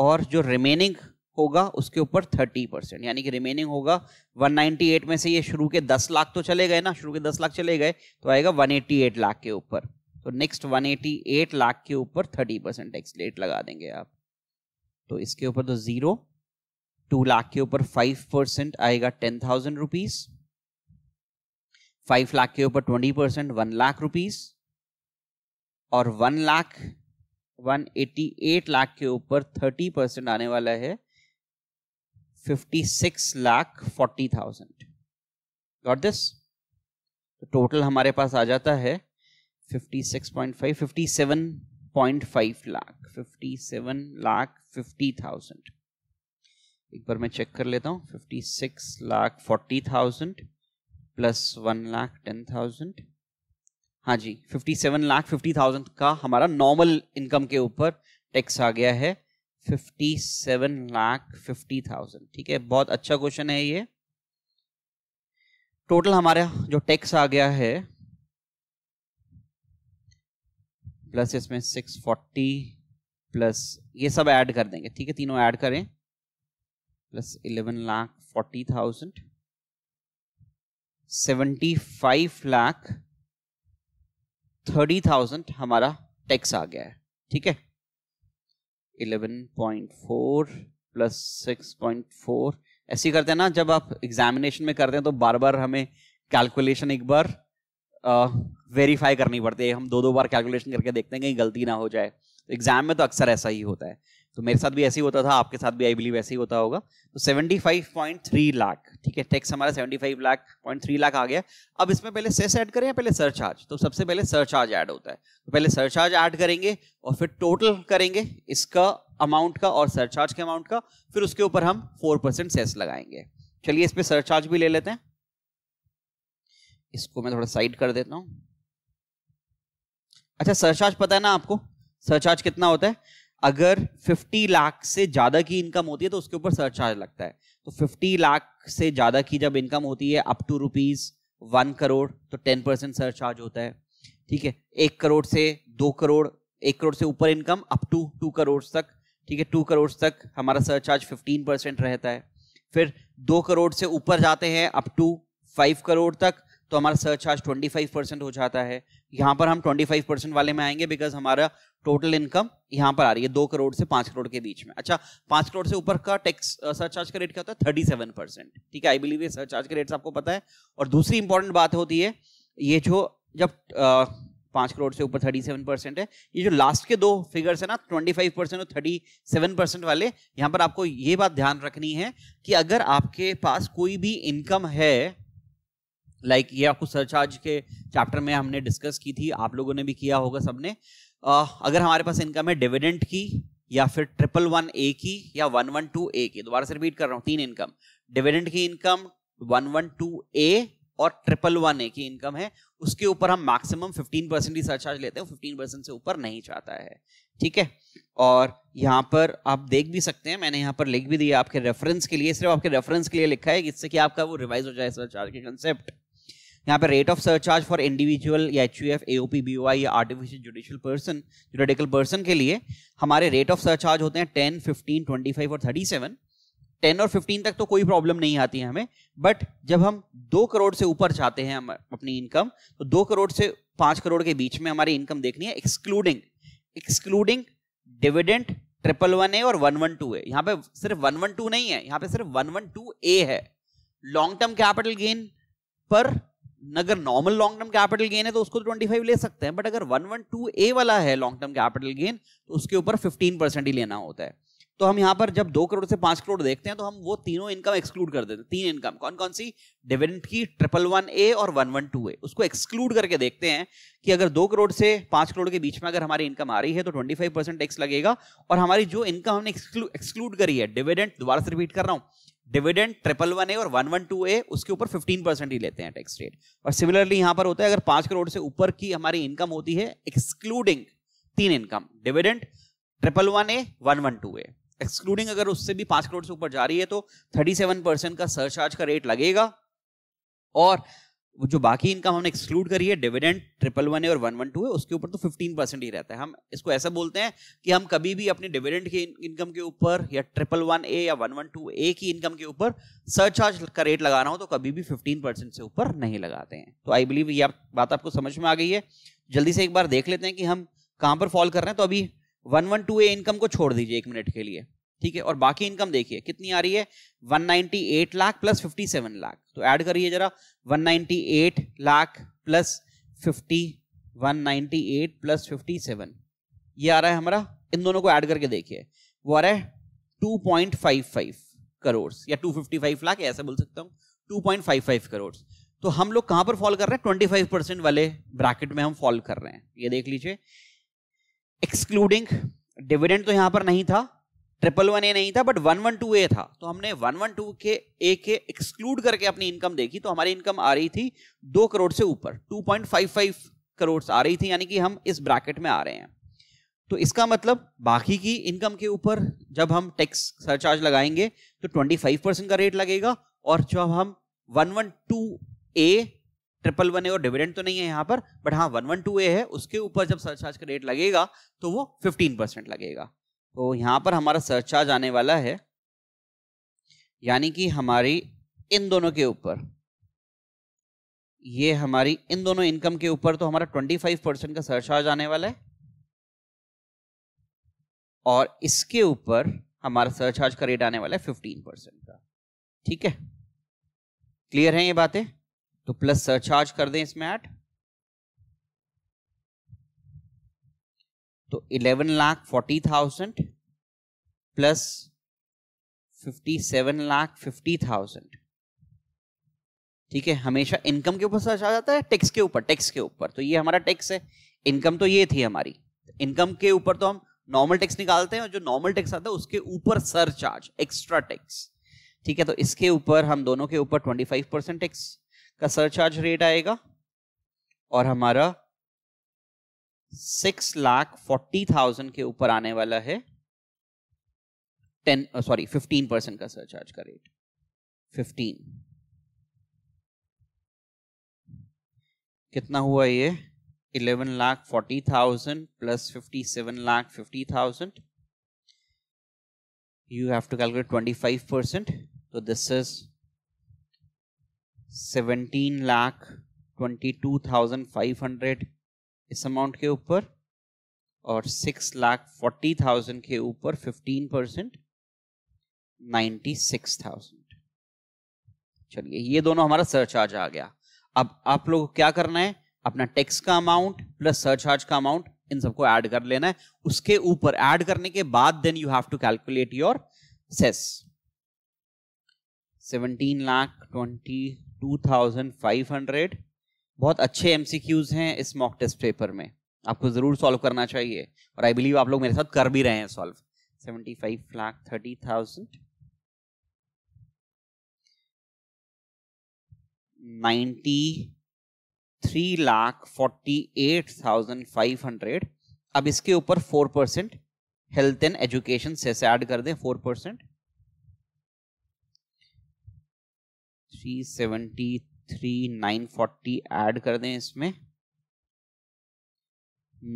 और जो रिमेनिंग होगा उसके ऊपर थर्टी परसेंट यानी कि रिमेनिंग होगा वन एट में से ये शुरू के दस लाख तो चले गए ना शुरू के दस लाख चले गए तो आएगा वन एट लाख के ऊपर तो नेक्स्ट वन एट लाख के ऊपर थर्टी परसेंट टैक्स रेट लगा देंगे आप तो इसके ऊपर तो जीरो टू लाख के ऊपर फाइव परसेंट आएगा ten thousand rupees five lakh के ऊपर twenty percent one lakh rupees और one lakh one eighty eight lakh के ऊपर थर्टी परसेंट आने वाला है fifty six lakh forty thousand got this total हमारे पास आ जाता है fifty six point five fifty seven point five lakh fifty seven lakh fifty thousand एक बार मैं चेक कर लेता हूँ fifty six lakh forty thousand plus one lakh ten thousand हाँ जी fifty seven lakh fifty thousand का हमारा नॉर्मल इनकम के ऊपर टैक्स आ गया है fifty seven lakh fifty thousand ठीक है बहुत अच्छा क्वेश्चन है ये टोटल हमारा जो टैक्स आ गया है प्लस इसमें सिक्स फोर्टी प्लस ये सब ऐड कर देंगे ठीक है तीनों ऐड करें plus eleven lakh forty thousand seventy five lakh thirty thousand हमारा टैक्स आ गया है ठीक है eleven point four plus six point four ऐसी करते हैं ना जब आप एग्जामिनेशन में करते हैं तो बार बार हमें कैलकुलेशन एक बार वेरीफाई करनी पड़ती है हम दो दो बार कैलकुलेशन करके देखते हैं कहीं गलती ना हो जाए एग्जाम तो में तो अक्सर ऐसा ही होता है तो मेरे साथ भी ऐसे ही होता था आपके साथ भी आई बिलीव ऐसे ही होता होगा तो 75.3 लाख ठीक है टैक्स हमारा 75 लाख पॉइंट थ्री लाख आ गया अब इसमें पहले सेस ऐड करें या पहले सर चार्ज तो सबसे पहले सर चार्ज ऐड होता है तो पहले सर चार्ज ऐड करेंगे और फिर टोटल करेंगे इसका अमाउंट का और सर चार्ज के अमाउंट का फिर उसके ऊपर हम फोर सेस लगाएंगे चलिए इस पर सर चार्ज भी ले लेते हैं इसको मैं थोड़ा साइड कर देता हूँ अच्छा सरचार्ज पता है ना आपको सरचार्ज कितना होता है अगर 50 लाख से ज़्यादा की इनकम होती है तो उसके ऊपर सरचार्ज लगता है तो 50 लाख से ज़्यादा की जब इनकम होती है up to rupees one crore तो टेन परसेंट सरचार्ज होता है ठीक है एक करोड़ से दो करोड़ एक करोड़ से ऊपर income up to two crore तक ठीक है टू करोड़ तक हमारा सरचार्ज फिफ्टीन परसेंट रहता है फिर दो करोड़ से ऊपर जाते हैं अप टू फाइव करोड़ तक तो हमारा सर्च चार्ज 25 परसेंट हो जाता है यहाँ पर हम 25 परसेंट वाले में आएंगे बिकॉज हमारा टोटल इनकम यहाँ पर आ रही है दो करोड़ से पाँच करोड़ के बीच में अच्छा पाँच करोड़ से ऊपर का टैक्स सर्च चार्ज का रेट क्या होता है थर्टी सेवन परसेंट ठीक है आई बिलीव ये सर्च चार्ज के रेट्स आपको पता है और दूसरी इंपॉर्टेंट बात होती है ये जो जब पाँच करोड़ से ऊपर थर्टी सेवन परसेंट है ये जो लास्ट के दो फिगर्स है ना ट्वेंटी फाइव परसेंट और थर्टी सेवन परसेंट वाले यहाँ पर आपको ये बात ध्यान रखनी है कि अगर आपके पास कोई भी इनकम है लाइक like ये आपको सरचार्ज के चैप्टर में हमने डिस्कस की थी आप लोगों ने भी किया होगा सबने अगर हमारे पास इनकम है डिविडेंट की या फिर ट्रिपल वन ए की या वन वन टू ए की दोबारा से रिपीट कर रहा हूँ तीन इनकम डिविडेंट की income one one two A और ट्रिपल वन ए की इनकम है उसके ऊपर हम मैक्सिमम फिफ्टीन परसेंट ही सरचार्ज लेते हैं फिफ्टीन परसेंट से ऊपर नहीं चाहता है ठीक है और यहाँ पर आप देख भी सकते हैं मैंने यहाँ पर लिख भी दिया आपके रेफरेंस के लिए सिर्फ आपके रेफरेंस के लिए लिखा है जिससे कि आपका वो रिवाइज हो जाए सरचार्ज के कंसेप्ट यहाँ पे rate of surcharge for individual या H U F A B O I या artificial judicial person judicial person के लिए हमारे रेट ऑफ सरचार्ज होते हैं टेन फिफ्टीन ट्वेंटी फाइव और थर्टी सेवन टेन और फिफ्टीन तक तो कोई प्रॉब्लम नहीं आती है हमें बट जब हम दो करोड़ से ऊपर चाहते हैं हम अपनी इनकम तो दो करोड़ से पाँच करोड़ के बीच में हमारी इनकम देखनी है excluding excluding dividend triple one A और वन वन टू ए यहाँ पे सिर्फ वन वन टू नहीं है यहाँ पे सिर्फ वन वन टू ए है लॉन्ग टर्म कैपिटल गेन पर अगर normal long term capital gain है तो उसको 25 तो ले सकते हैं बट अगर 112 ए वाला है लॉन्ग टर्म कैपिटल गेन तो उसके ऊपर 15 परसेंट ही लेना होता है तो हम यहाँ पर जब दो करोड़ से पांच करोड़ देखते हैं तो हम वो तीनों इनकम एक्सक्लूड कर देते हैं तीन इनकम कौन कौन सी डिविडेंड की ट्रिपल वन ए और वन वन टू ए उसको एक्सक्लूड करके देखते हैं कि अगर दो करोड़ से पांच करोड़ के बीच में अगर हमारी इनकम आ रही है तो ट्वेंटी फाइव परसेंट टैक्स लगेगा और हमारी जो इनकम हमने एक्सक्लूड करी है डिविडेंड दोबारा से रिपीट कर रहा हूँ डिविडेंड ट्रिपल वन ए और वन वन टू ए उसके ऊपर फिफ्टीन परसेंट ही लेते हैं टैक्स रेट और सिमिलरली यहां पर होता है अगर पांच करोड़ से ऊपर की हमारी इनकम होती है एक्सक्लूडिंग तीन income dividend triple one A one one two A excluding अगर उससे भी पांच करोड़ से ऊपर जा रही है तो थर्टी सेवन परसेंट का सरचार्ज का रेट लगेगा और जो बाकी इनकम हमने एक्सक्लूड करी है डिविडेंड ट्रिपल वन है और वन वन टू है उसके ऊपर तो फिफ्टीन परसेंट ही रहता है हम इसको ऐसा बोलते हैं कि हम कभी भी अपने डिविडेंड के इनकम के ऊपर या ट्रिपल वन ए या वन वन टू ए की इनकम के ऊपर सरचार्ज का रेट लगा रहा हूं तो कभी भी फिफ्टीन परसेंट से ऊपर नहीं लगाते हैं तो आई बिलीव ये आप, बात आपको समझ में आ गई है जल्दी से एक बार देख लेते हैं कि हम कहाँ पर फॉल कर रहे हैं तो अभी one one two A income को छोड़ दीजिए एक मिनट के लिए ठीक है और बाकी इनकम देखिए कितनी आ रही है 198 लाख प्लस 57 लाख तो ऐड करिए जरा 198 लाख प्लस 50 198 प्लस 57 ये आ रहा है हमारा इन दोनों को ऐड करके देखिए वो आ रहा है 2.55 करोड़ या 255 लाख ऐसा बोल सकता हूँ 2.55 करोड़ तो हम लोग कहाँ पर फॉल कर रहे हैं 25% परसेंट वाले ब्रैकेट में हम फॉल कर रहे हैं ये देख लीजिए एक्सक्लूडिंग डिविडेंड तो यहाँ पर नहीं था ट्रिपल वन ए नहीं था but one one two A था तो हमने वन वन टू के ए के एक्सक्लूड करके अपनी इनकम देखी तो हमारी इनकम आ रही थी दो करोड़ से ऊपर two point five five crore आ रही थी यानी कि हम इस ब्रैकेट में आ रहे हैं तो इसका मतलब बाकी की इनकम के ऊपर जब हम टैक्स सरचार्ज लगाएंगे तो ट्वेंटी फाइव परसेंट का रेट लगेगा और जब हम one one two A triple one A और डिविडेंड तो नहीं है यहाँ पर बट हाँ वन वन टू ए है उसके ऊपर जब सरचार्ज का रेट लगेगा तो वो फिफ्टीन परसेंट लगेगा तो यहाँ पर हमारा सर्च चार्ज आने वाला है यानी कि हमारी इन दोनों के ऊपर ये हमारी इन दोनों इनकम के ऊपर तो हमारा 25 परसेंट का सर्च चार्ज आने वाला है और इसके ऊपर हमारा सर्च का रेट आने वाला है 15 परसेंट का ठीक है क्लियर है ये बातें तो प्लस सरचार्ज कर दें इसमें ऐड तो eleven lakh forty thousand plus fifty seven lakh fifty thousand ठीक है हमेशा इनकम के ऊपर सर्च आ जाता है टैक्स के ऊपर टैक्स के ऊपर तो ये हमारा टैक्स है इनकम तो ये थी हमारी इनकम के ऊपर तो हम नॉर्मल टैक्स निकालते हैं और जो नॉर्मल टैक्स आता है उसके ऊपर सरचार्ज एक्स्ट्रा टैक्स ठीक है तो इसके ऊपर हम दोनों के ऊपर 25 परसेंट टैक्स का सरचार्ज रेट आएगा और हमारा सिक्स लाख फोर्टी थाउजेंड के ऊपर आने वाला है टेन सॉरी फिफ्टीन परसेंट का सरचार्ज का रेट फिफ्टीन कितना हुआ ये eleven lakh forty thousand plus fifty seven lakh fifty thousand you have to calculate twenty five percent तो this is seventeen lakh twenty two thousand five hundred इस अमाउंट के ऊपर और सिक्स लाख फोर्टी थाउजेंड के ऊपर fifteen percent ninety six thousand चलिए ये दोनों हमारा सरचार्ज आ गया अब आप लोग क्या करना है अपना टैक्स का अमाउंट प्लस सरचार्ज का अमाउंट इन सबको ऐड कर लेना है उसके ऊपर ऐड करने के बाद then you have to calculate your cess seventeen lakh twenty two thousand five hundred बहुत अच्छे एम हैं इस मॉक टेस्ट पेपर में आपको ज़रूर सॉल्व करना चाहिए और आई बिलीव आप लोग मेरे साथ कर भी रहे हैं solve seventy five lakh thirty thousand ninety three lakh forty eight thousand five hundred अब इसके ऊपर four percent health and education से ऐड कर दें four percent three seventy three nine forty add कर दें इसमें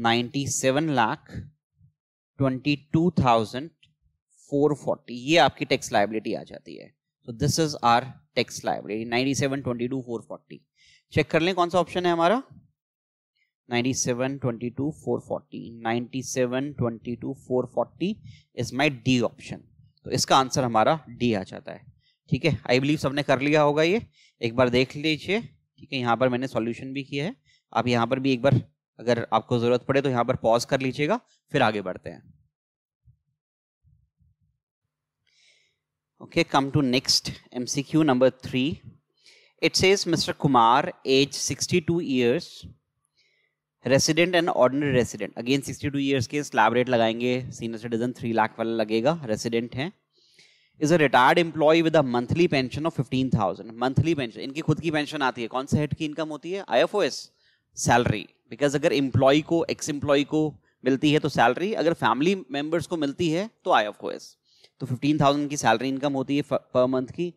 ninety seven lakh twenty two thousand four forty ये आपकी टैक्स लाइबिलिटी आ जाती है तो this is our tax liability ninety seven twenty two four forty check कर लें कौन सा ऑप्शन है हमारा ninety seven twenty two four forty ninety seven twenty two four forty is my D option तो इसका आंसर हमारा डी आ जाता है ठीक है आई बिलीव सबने कर लिया होगा ये एक बार देख लीजिए ठीक है यहाँ पर मैंने सॉल्यूशन भी किया है आप यहाँ पर भी एक बार अगर आपको ज़रूरत पड़े तो यहाँ पर पॉज कर लीजिएगा फिर आगे बढ़ते हैं okay come to next MCQ number three it's age Mr Kumar age sixty two years resident and ordinary resident again sixty two years के स्लैब रेट लगाएंगे सीनियर सिटीजन थ्री लाख वाला लगेगा रेसिडेंट हैं is a retired employee with a monthly pension of fifteen thousand monthly pension इनकी खुद की पेंशन आती है कौन से हेड की इनकम होती है I F O S salary because अगर एम्प्लॉय को एक्स एम्प्लॉय को मिलती है तो सैलरी अगर फैमिली मेंबर्स को मिलती है तो आई एफ ओ एस तो फिफ्टीन थाउजेंड की सैलरी इनकम होती है पर मंथ की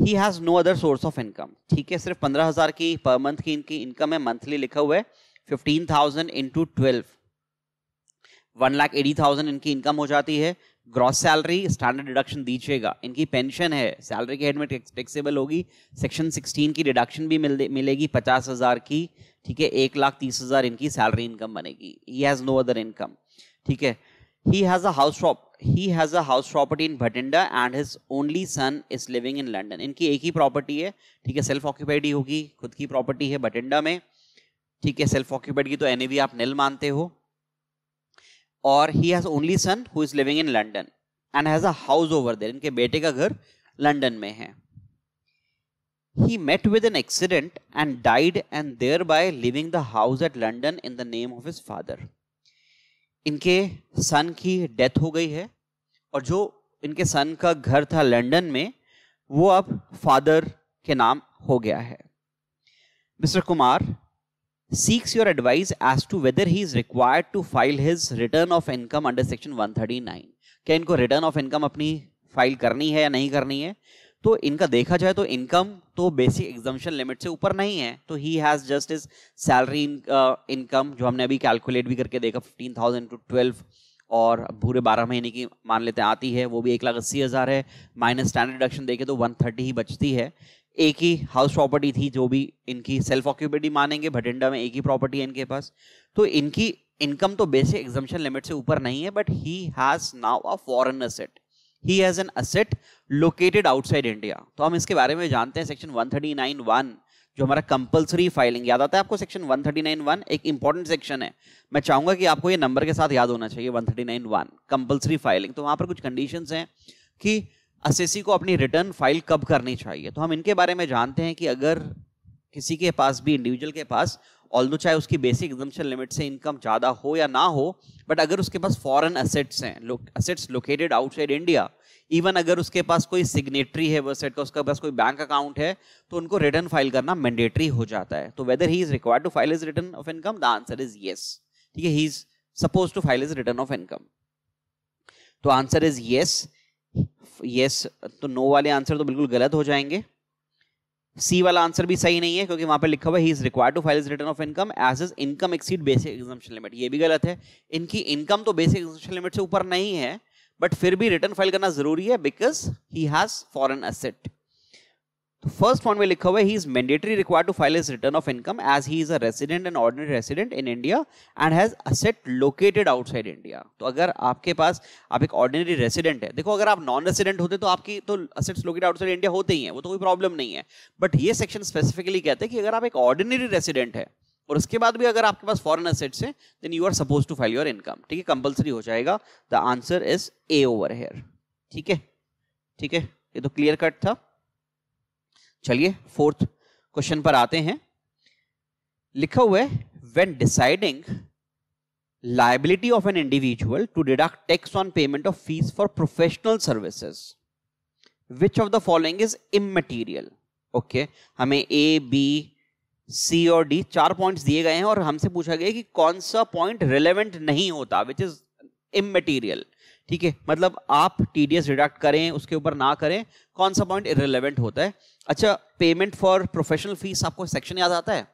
he has no other source of income ठीक है सिर्फ पंद्रह हज़ार की पर मंथ की इनकी इनकम है मंथली लिखा हुआ है fifteen thousand into twelve one lakh eighty thousand इनकी इनकम हो जाती है ग्रॉस सैलरी स्टैंडर्ड डिडक्शन दीजिएगा इनकी पेंशन है सैलरी के हेड में टैक्सेबल होगी सेक्शन सिक्सटीन की डिडक्शन भी मिल मिलेगी पचास हज़ार की ठीक है एक लाख तीस हज़ार इनकी सैलरी इनकम बनेगी he has no other income ठीक है he has a house shop he has a house property in Bhatinda and his only son is living in London इनकी एक ही प्रॉपर्टी है ठीक है सेल्फ ऑक्यूपाइड ही होगी खुद की प्रॉपर्टी है भटिंडा में ठीक है सेल्फ ऑक्यूपाइड की तो एन आप निल मानते हो और he has only son who is living in London and has a house over there इनके बेटे का घर लंडन में है he met with an accident and died and thereby living the house at London in the name of his father इनके सन की डेथ हो गई है और जो इनके सन का घर था लंडन में वो अब फादर के नाम हो गया है Mr Kumar seeks your advice as to whether he is required to file his return of income under section 139 क्या इनको रिटर्न ऑफ इनकम अपनी फाइल करनी है या नहीं करनी है तो इनका देखा जाए तो इनकम तो बेसिक एग्जामेशन लिमिट से ऊपर नहीं है तो he has just his salary income जो हमने अभी कैलकुलेट भी करके देखा फिफ्टीन थाउजेंड टू ट्वेल्व और पूरे बारह महीने की मान लेते हैं आती है वो भी एक लाख अस्सी हज़ार है माइनस स्टैंडर्ड डिडक्शन देखे तो वन थर्टी ही बचती है एक ही हाउस प्रॉपर्टी थी जो भी इनकी सेल्फ ऑक्यूपेटी मानेंगे भटिंडा में एक ही प्रॉपर्टी है इनके पास तो इनकी इनकम तो बेसिक एग्जामेशन लिमिट से ऊपर नहीं है but he has now a foreign asset he has an asset located outside India तो हम इसके बारे में जानते हैं section one thirty nine one जो हमारा कंपलसरी फाइलिंग याद आता है आपको section one thirty nine one एक इंपॉर्टेंट सेक्शन है मैं चाहूंगा कि आपको ये नंबर के साथ याद होना चाहिए one thirty nine one compulsory filing तो वहां पर कुछ कंडीशन हैं कि असेसी को अपनी रिटर्न फाइल कब करनी चाहिए तो हम इनके बारे में जानते हैं कि अगर किसी के पास भी इंडिविजुअल के पास ऑल दो चाहे उसकी बेसिक एग्जम्पन लिमिट से इनकम ज़्यादा हो या ना हो बट अगर उसके पास फॉरेन असेट्स हैं assets located outside India even अगर उसके पास कोई सिग्नेटरी है वो असेट का उसके पास कोई बैंक अकाउंट है तो उनको रिटर्न फाइल करना मैंडेटरी हो जाता है तो whether he is required to file his return of income the answer is yes ठीक है he is suppose to file his return of income तो आंसर इज येस यस तो नो वाले आंसर तो बिल्कुल गलत हो जाएंगे सी वाला आंसर भी सही नहीं है क्योंकि वहां पर लिखा हुआ he is required to file return of income as his income exceed basic exemption limit ये भी गलत है इनकी इनकम तो बेसिक एग्जामेशन लिमिट से ऊपर नहीं है बट फिर भी रिटर्न फाइल करना जरूरी है because he has foreign asset तो फर्स्ट फॉर्म में लिखा हुआ है he is mandatory required to file his return of income as he is a resident and ordinary resident in India and has asset located outside India तो अगर आपके पास आप एक ऑर्डिनरी रेसिडेंट है देखो अगर आप नॉन रेसिडेंट होते तो आपकी तो असेट्स लोकेटेड आउटसाइड इंडिया होते ही है वो तो कोई प्रॉब्लम नहीं है बट ये सेक्शन स्पेसिफिकली कहते हैं कि अगर आप एक ऑर्डिनरी रेसिडेंट है और उसके बाद भी अगर आपके पास फॉरन असेट्स है then you are suppose to file your income ठीक है कंपलसरी हो जाएगा the answer is A over here ठीक है ठीक है ये तो क्लियर कट था चलिए फोर्थ क्वेश्चन पर आते हैं लिखा हुआ है when deciding liability of an individual to deduct tax on payment of fees for professional services which of the following is immaterial okay हमें ए बी सी और डी चार पॉइंट्स दिए गए हैं और हमसे पूछा गया कि कौन सा पॉइंट रिलेवेंट नहीं होता विच इज इमेटीरियल ठीक है मतलब आप टीडीएस डिडक्ट करें उसके ऊपर ना करें कौन सा पॉइंट इरेलीवेंट होता है अच्छा पेमेंट फॉर प्रोफेशनल फीस आपको सेक्शन याद आता है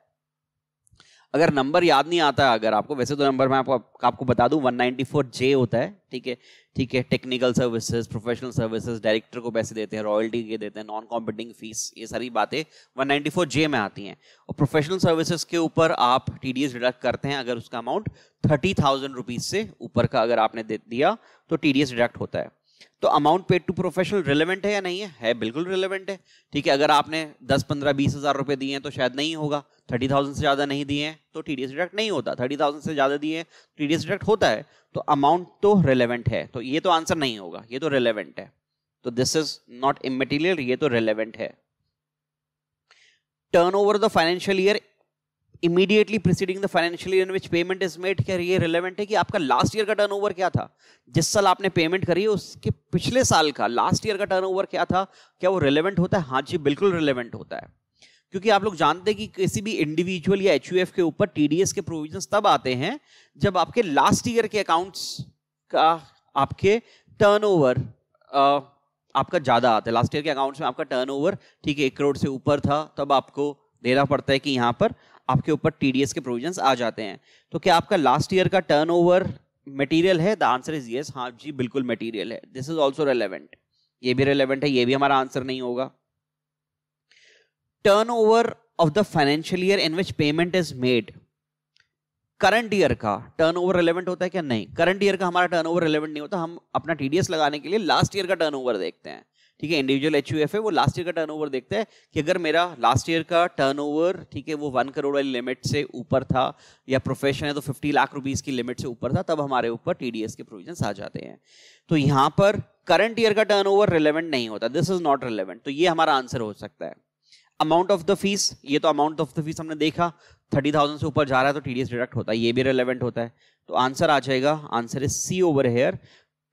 अगर नंबर याद नहीं आता अगर आपको वैसे तो नंबर मैं आपको आपको बता दूं 194 जे होता है ठीक है ठीक है technical services professional services director को पैसे देते हैं रॉयल्टी के देते हैं नॉन कॉम्पिटिंग फीस ये सारी बातें 194 जे में आती हैं और प्रोफेशनल सर्विसेज के ऊपर आप टी डिडक्ट करते हैं अगर उसका अमाउंट थर्टी थाउजेंड रुपीज़ से ऊपर का अगर आपने दे दिया तो टी डिडक्ट होता है तो amount paid to professional relevant है या नहीं है है बिल्कुल रिलेवेंट है ठीक है अगर आपने 10 15 बीस हज़ार रुपए दिए हैं तो शायद नहीं होगा 30,000 से ज़्यादा नहीं दिए हैं तो टी डी डिडक्ट नहीं होता 30,000 से ज़्यादा दिए हैं टी डी डिडक्ट होता है तो अमाउंट तो रिलेवेंट है तो ये तो आंसर नहीं होगा ये तो रिलेवेंट है तो दिस इज नॉट इमेटीरियल ये तो रिलेवेंट है turnover the financial year immediately preceding the financial year in which payment is made क्या ये रिलेवेंट है कि आपका लास्ट ईयर का टर्नओवर क्या था जिस साल आपने पेमेंट करी है उसके पिछले साल का लास्ट ईयर का टर्नओवर क्या था क्या वो रिलेवेंट होता है हाँ जी बिल्कुल रिलेवेंट होता है क्योंकि आप लोग जानते हैं कि किसी भी इंडिविजुअल या एच के ऊपर टी के प्रोविजन तब आते हैं जब आपके लास्ट ईयर के अकाउंट्स का आपके टर्नओवर आपका ज़्यादा आता है लास्ट ईयर के अकाउंट्स में आपका टर्नओवर ठीक है एक करोड़ से ऊपर था तब आपको देना पड़ता है कि यहाँ पर आपके ऊपर टीडीएस के प्रोविजन आ जाते हैं तो क्या आपका लास्ट ईयर का टर्न ओवर मटीरियल है द आंसर इज येस हाँ जी बिल्कुल मटीरियल है दिस इज ऑल्सो रेलेवेंट ये भी रेलेवेंट है ये भी हमारा आंसर नहीं होगा turnover of the financial year in which payment is made current year का टर्न ओवर रेलेवेंट होता है क्या नहीं करंट ईयर का हमारा टर्न ओवर रेलेवेंट नहीं होता हम अपना टीडीएस लगाने के लिए लास्ट ईयर का टर्न ओवर देखते हैं ठीक है इंडिविजुअल एच है वो लास्ट ईयर का ओवर देखता है कि अगर मेरा लास्ट ईयर का ओवर ठीक है वो वन करोड़ वाली लिमिट से ऊपर था या प्रोफेशन है तो फिफ्टी लाख रुपीज़ की लिमिट से ऊपर था तब हमारे ऊपर टी के प्रोविजन आ जाते हैं तो यहाँ पर करंट ईयर का ओवर रिलेवेंट नहीं होता दिस इज नॉट रिलेवेंट तो ये हमारा आंसर हो सकता है अमाउंट ऑफ द फीस ये तो अमाउंट ऑफ द फीस हमने देखा थर्टी थाउजेंड से ऊपर जा रहा है तो टीडीएस डिडक्ट होता है ये भी रिलेवेंट होता है तो आंसर आ जाएगा answer is C over here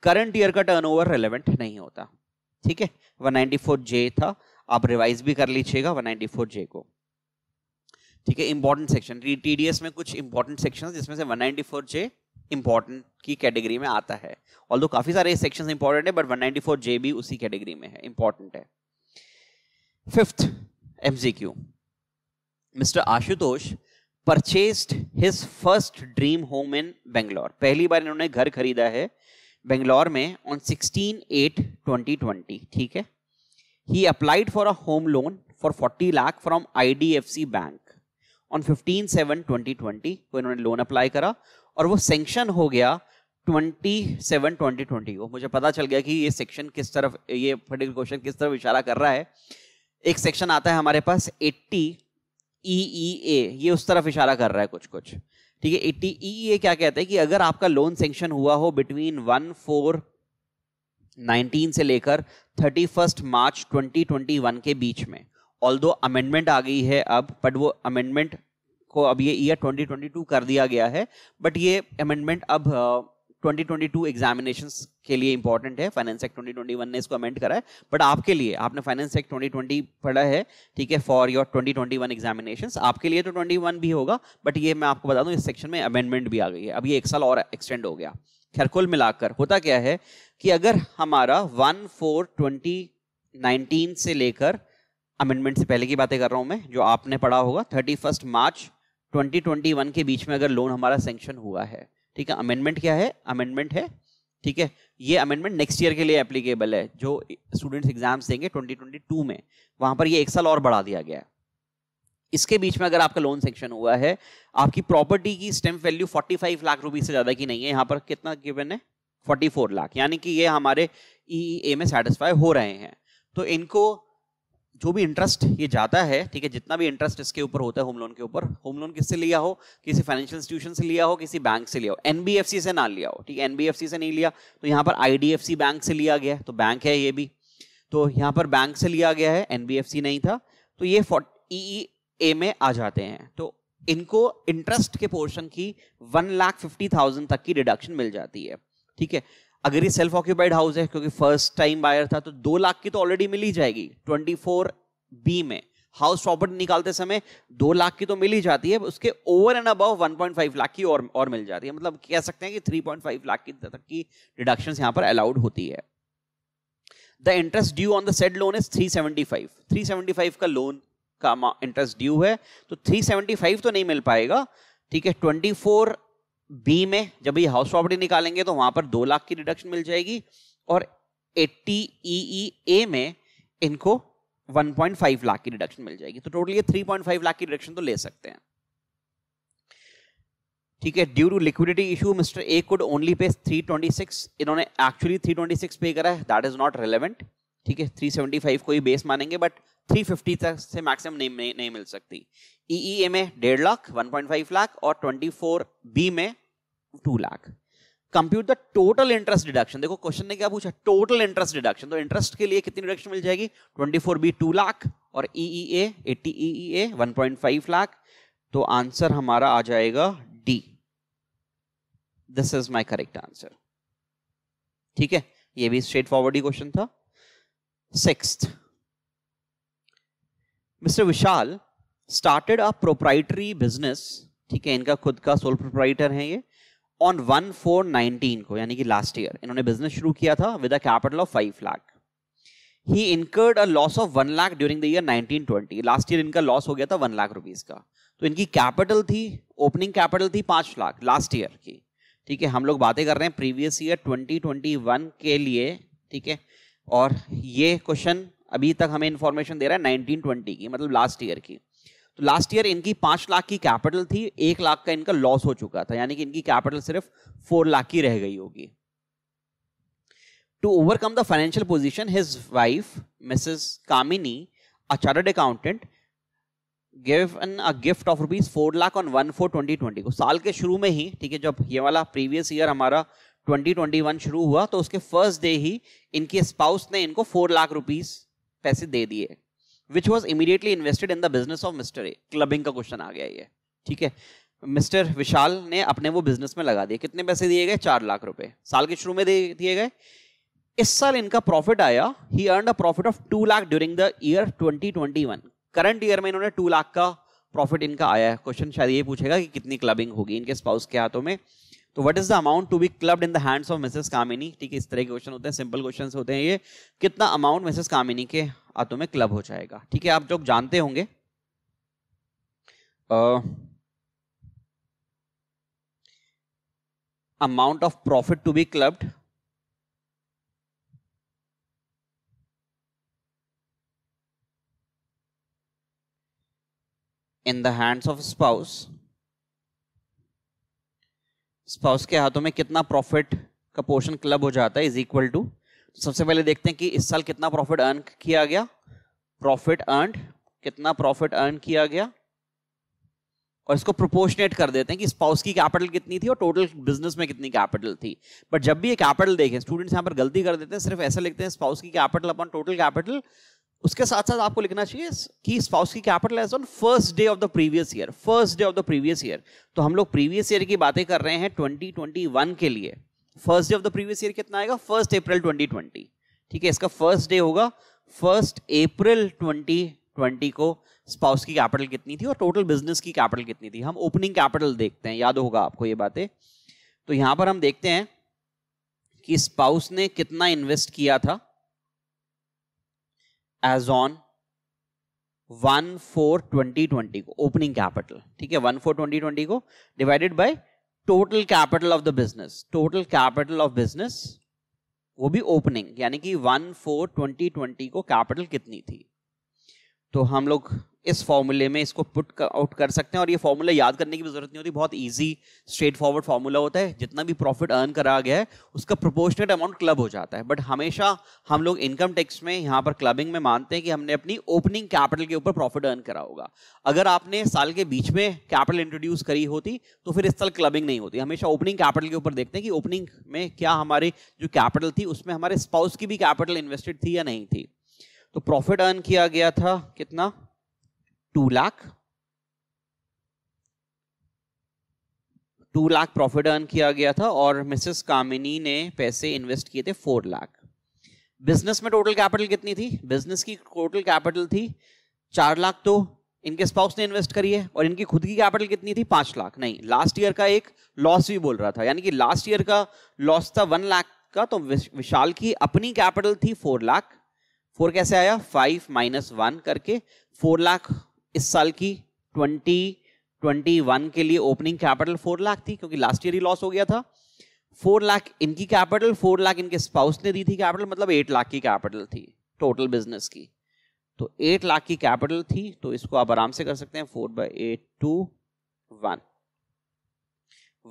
current year का टर्नओवर रिलेवेंट नहीं होता ठीक है 194 जे था आप रिवाइज भी कर लीजिएगा 194 जे को ठीक है इंपॉर्टेंट सेक्शन टीडीएस में कुछ इंपॉर्टेंट सेक्शन जिसमें से 194 जे इंपॉर्टेंट की कैटेगरी में आता है ऑल दो काफी सारे सेक्शन इंपॉर्टेंट है बट फोर जे भी उसी कैटेगरी में है इंपॉर्टेंट है fifth MCQ mister Ashutosh purchased his first dream home in Bangalore पहली बार इन्होंने घर खरीदा है बेंगलोर में on sixteen eight twenty twenty ठीक है he applied for a home loan for forty lakh from I D F C bank on fifteen seven twenty twenty को इन्होंने लोन अप्लाई करा और वो सेंक्शन हो गया ट्वेंटी सेवन ट्वेंटी ट्वेंटी को मुझे पता चल गया कि ये सेक्शन किस तरफ ये पर्टिकुलर क्वेश्चन किस तरफ इशारा कर रहा है एक सेक्शन आता है हमारे पास एट्टी ई ई ए ये उस तरफ इशारा कर रहा है कुछ कुछ ठीक है एट्टी ई e ये क्या कहता है कि अगर आपका लोन सेंक्शन हुआ हो बिटवीन वन फोर नाइनटीन से लेकर thirty first March twenty twenty one के बीच में ऑल दो अमेंडमेंट आ गई है अब बट वो अमेंडमेंट को अब ये ईयर ट्वेंटी ट्वेंटी टू कर दिया गया है बट ये अमेंडमेंट अब 2022 एग्जामिनेशंस के लिए इंपॉर्टेंट है फाइनेंस एक्ट 2021 ने इसको अमेंड करा है बट आपके लिए आपने फाइनेंस एक्ट 2020 पढ़ा है ठीक है फॉर योर 2021 एग्जामिनेशंस आपके लिए तो 21 भी होगा बट ये मैं आपको बता दूं इस सेक्शन में अमेंडमेंट भी आ गई है अब ये एक साल और एक्सटेंड हो गया खैर कुल मिलाकर होता क्या है कि अगर हमारा वन फोर ट्वेंटी नाइनटीन से लेकर अमेंडमेंट से पहले की बातें कर रहा हूँ मैं जो आपने पढ़ा होगा थर्टी फर्स्ट मार्च 2021 के बीच में अगर लोन हमारा सेंक्शन हुआ है ठीक है अमेंडमेंट क्या है अमेंडमेंट है ठीक है ये अमेंडमेंट नेक्स्ट ईयर के लिए एप्लीकेबल है जो स्टूडेंट्स एग्जाम्स देंगे 2022 में वहां पर ये एक साल और बढ़ा दिया गया है इसके बीच में अगर आपका लोन सेक्शन हुआ है आपकी प्रॉपर्टी की स्टेम वैल्यू 45 लाख रुपीज से ज़्यादा की नहीं है यहाँ पर कितना गिवन है 44 लाख यानी कि ये हमारे ई e e में सेटिस्फाई हो रहे हैं तो इनको जो भी इंटरेस्ट ये जाता है ठीक है जितना भी इंटरेस्ट इसके ऊपर होता है होम लोन के ऊपर होम लोन किससे लिया हो किसी फाइनेंशियल इंस्टीट्यूशन से लिया हो किसी बैंक से लिया हो एनबीएफसी से ना लिया हो ठीक है एनबीएफसी से नहीं लिया तो यहाँ पर आईडीएफसी बैंक से लिया गया तो बैंक है ये भी तो यहाँ पर बैंक से लिया गया है एनबीएफसी नहीं था तो ये ई ए e e में आ जाते हैं तो इनको इंटरेस्ट के पोर्शन की वन लाख फिफ्टी थाउजेंड तक की डिडक्शन मिल जाती है ठीक है अगर ये सेल्फ ऑक्यूपाइड हाउस है क्योंकि फर्स्ट टाइम बायर था तो दो लाख की तो ऑलरेडी मिल ही जाएगी ट्वेंटी फोर बी में हाउस प्रॉपर्टी निकालते समय दो लाख की तो मिल ही जाती है उसके over and above one point five lakh की और और मिल जाती है मतलब कह सकते हैं कि थ्री पॉइंट फाइव लाख की तक की डिडक्शन यहां पर अलाउड होती है the interest due on the set loan is three three seventy five seventy five का लोन का इंटरेस्ट ड्यू है तो थ्री सेवेंटी फाइव तो नहीं मिल पाएगा ठीक है ट्वेंटी फोर बी में जब ये हाउस प्रॉपर्टी निकालेंगे तो वहां पर दो लाख की रिडक्शन मिल जाएगी और एट्टी ई ए में इनको 1.5 लाख की रिडक्शन मिल जाएगी तो टोटल ये 3.5 लाख की रिडक्शन तो ले सकते हैं ठीक है due to liquidity issue mister A could only pay 326 इन्होंने एक्चुअली 326 पे करा है दैट इज नॉट रेलेवेंट ठीक है 375 को ही बेस मानेंगे बट थ्री फिफ्टी तक से मैक्सिमम नहीं, नहीं, नहीं मिल सकती ए e e में डेढ़ lakh one point five lakh और ट्वेंटी फोर बी में two lakh compute the total interest deduction देखो क्वेश्चन ने क्या पूछा टोटल इंटरेस्ट डिडक्शन तो इंटरेस्ट के लिए कितनी डिडक्शन मिल जाएगी twenty four B two lakh और E E A one point five lakh तो आंसर हमारा आ जाएगा D this is my correct answer ठीक है ये भी स्ट्रेट फॉरवर्ड ही क्वेश्चन था sixth mister Vishal started a proprietary business ठीक है इनका खुद का सोल प्रोप्राइटर है ये ऑन वन फोर नाइनटीन को यानी कि लास्ट ईयर इन्होंने बिजनेस शुरू किया था with a capital of five lakh he incurred a loss of one lakh during the year nineteen twenty last year इनका लॉस हो गया था वन लाख रुपीज का तो इनकी कैपिटल थी ओपनिंग कैपिटल थी पांच लाख लास्ट ईयर की ठीक है हम लोग बातें कर रहे हैं previous year twenty twenty one के लिए ठीक है और ये क्वेश्चन अभी तक हमें इन्फॉर्मेशन दे रहा है नाइनटीन ट्वेंटी की मतलब लास्ट ईयर की तो लास्ट ईयर इनकी पाँच लाख की कैपिटल थी एक लाख का इनका लॉस हो चुका था यानी कि इनकी कैपिटल सिर्फ फोर लाख की रह गई होगी to overcome the financial position his wife Mrs Kamini accountant give an a gift of rupees four lakh on one four twenty twenty को साल के शुरू में ही ठीक है जब ये वाला प्रीवियस ईयर हमारा ट्वेंटी ट्वेंटी वन शुरू हुआ तो उसके फर्स्ट डे ही इनके स्पाउस ने इनको फोर लाख रुपीज पैसे दे दिए which was immediately invested in the business of mister A clubbing का क्वेश्चन आ गया ये ठीक है मिस्टर विशाल ने अपने वो बिजनेस में लगा दिए कितने पैसे दिए गए चार लाख रुपए साल के शुरू में दे दिए गए इस साल इनका प्रॉफिट आया he earn a profit of two lakh during the year 2021 current year में इन्होंने टू लाख का प्रॉफिट इनका आया है क्वेश्चन शायद ये पूछेगा कि कितनी क्लबिंग होगी इनके स्पाउस के हाथों में तो what is the amount to be clubbed in the hands of Mrs Kamini ठीक है इस तरह के क्वेश्चन होते हैं सिंपल क्वेश्चन होते हैं ये कितना अमाउंट मिसेस कामिनी के हाथों में क्लब हो जाएगा ठीक है आप जो जानते होंगे amount of profit to be clubbed in the hands of spouse spouse के हाथों में कितना प्रॉफिट का पोर्शन क्लब हो जाता है इज इक्वल टू सबसे पहले देखते हैं कि इस साल कितना प्रॉफिट अर्न किया गया प्रॉफिट अर्न कितना प्रॉफिट अर्न किया गया और इसको प्रोपोर्शनेट कर देते हैं कि स्पाउस की कैपिटल कितनी थी और टोटल बिजनेस में कितनी कैपिटल थी बट जब भी ये कैपिटल देखें स्टूडेंट्स यहाँ पर गलती कर देते हैं सिर्फ ऐसा लिखते हैं स्पाउस की कैपिटल अपन टोटल कैपिटल उसके साथ साथ आपको लिखना चाहिए कि स्पाउस की capital as on first day of the previous year first day of the previous year तो हम लोग प्रीवियस ईयर की बातें कर रहे हैं 2021 के लिए first day of the previous year कितना आएगा फर्स्ट अप्रैल 2020 ठीक है इसका फर्स्ट डे होगा फर्स्ट अप्रैल 2020 को स्पाउस की कैपिटल कितनी थी और टोटल बिजनेस की कैपिटल कितनी थी हम ओपनिंग कैपिटल देखते हैं याद होगा आपको ये बातें तो यहां पर हम देखते हैं कि स्पाउस ने कितना इन्वेस्ट किया था as on one four twenty twenty को ओपनिंग कैपिटल ठीक है वन फोर ट्वेंटी ट्वेंटी को divided by total capital of the business total capital of business वो भी ओपनिंग यानी कि वन फोर ट्वेंटी ट्वेंटी को कैपिटल कितनी थी तो हम लोग इस फॉर्मूले में इसको पुट आउट कर सकते हैं और ये फॉर्मूला याद करने की जरूरत नहीं होती बहुत ईजी स्ट्रेट फॉरवर्ड फार्मूला होता है जितना भी प्रॉफिट अर्न करा गया है उसका प्रोपोर्शनेट अमाउंट क्लब हो जाता है बट हमेशा हम लोग इनकम टैक्स में यहाँ पर क्लबिंग में मानते हैं कि हमने अपनी ओपनिंग कैपिटल के ऊपर प्रॉफिट अर्न करा होगा अगर आपने साल के बीच में कैपिटल इंट्रोड्यूस करी होती तो फिर इस साल क्लबिंग नहीं होती हमेशा ओपनिंग कैपिटल के ऊपर देखते हैं कि ओपनिंग में क्या हमारी जो कैपिटल थी उसमें हमारे स्पाउस की भी कैपिटल इन्वेस्टेड थी या नहीं थी तो प्रॉफिट अर्न किया गया था कितना two lakh two lakh profit earn किया गया था और मिसेस कामिनी ने पैसे इन्वेस्ट किए थे फोर लाख बिजनेस में टोटल कैपिटल कितनी थी बिजनेस की टोटल कैपिटल थी चार लाख तो इनके स्पाउस ने इन्वेस्ट करी है और इनकी खुद की कैपिटल कितनी थी पांच लाख नहीं लास्ट ईयर का एक लॉस भी बोल रहा था यानी कि लास्ट ईयर का लॉस था वन लाख का तो विशाल की अपनी कैपिटल थी फोर लाख फोर कैसे आया फाइव माइनस वन करके फोर लाख इस साल की 2021 के लिए ओपनिंग कैपिटल फोर लाख थी क्योंकि लास्ट ईयर ही लॉस हो गया था फोर लाख इनकी कैपिटल फोर लाख इनके स्पाउस ने दी थी कैपिटल मतलब एट लाख की कैपिटल थी टोटल बिजनेस की तो एट लाख की कैपिटल थी तो इसको आप आराम से कर सकते हैं four by eight two one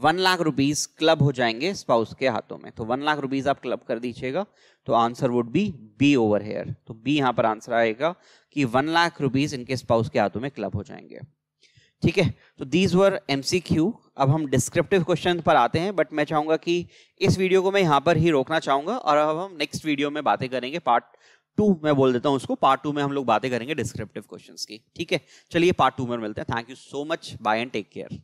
one lakh rupees club हो जाएंगे स्पाउस के हाथों में तो वन लाख रुपीज आप क्लब कर दीजिएगा तो answer would be B over here तो बी यहाँ पर आंसर आएगा कि वन लाख रुपीज इनके स्पाउस के हाथों में क्लब हो जाएंगे ठीक है तो दीज वर एम अब हम डिस्क्रिप्टिव क्वेश्चन पर आते हैं बट मैं चाहूंगा कि इस वीडियो को मैं यहाँ पर ही रोकना चाहूंगा और अब हम नेक्स्ट वीडियो में बातें करेंगे पार्ट टू मैं बोल देता हूँ उसको पार्ट टू में हम लोग बातें करेंगे डिस्क्रिप्टिव क्वेश्चन की ठीक है चलिए पार्ट टू में मिलते हैं thank you so much bye and take care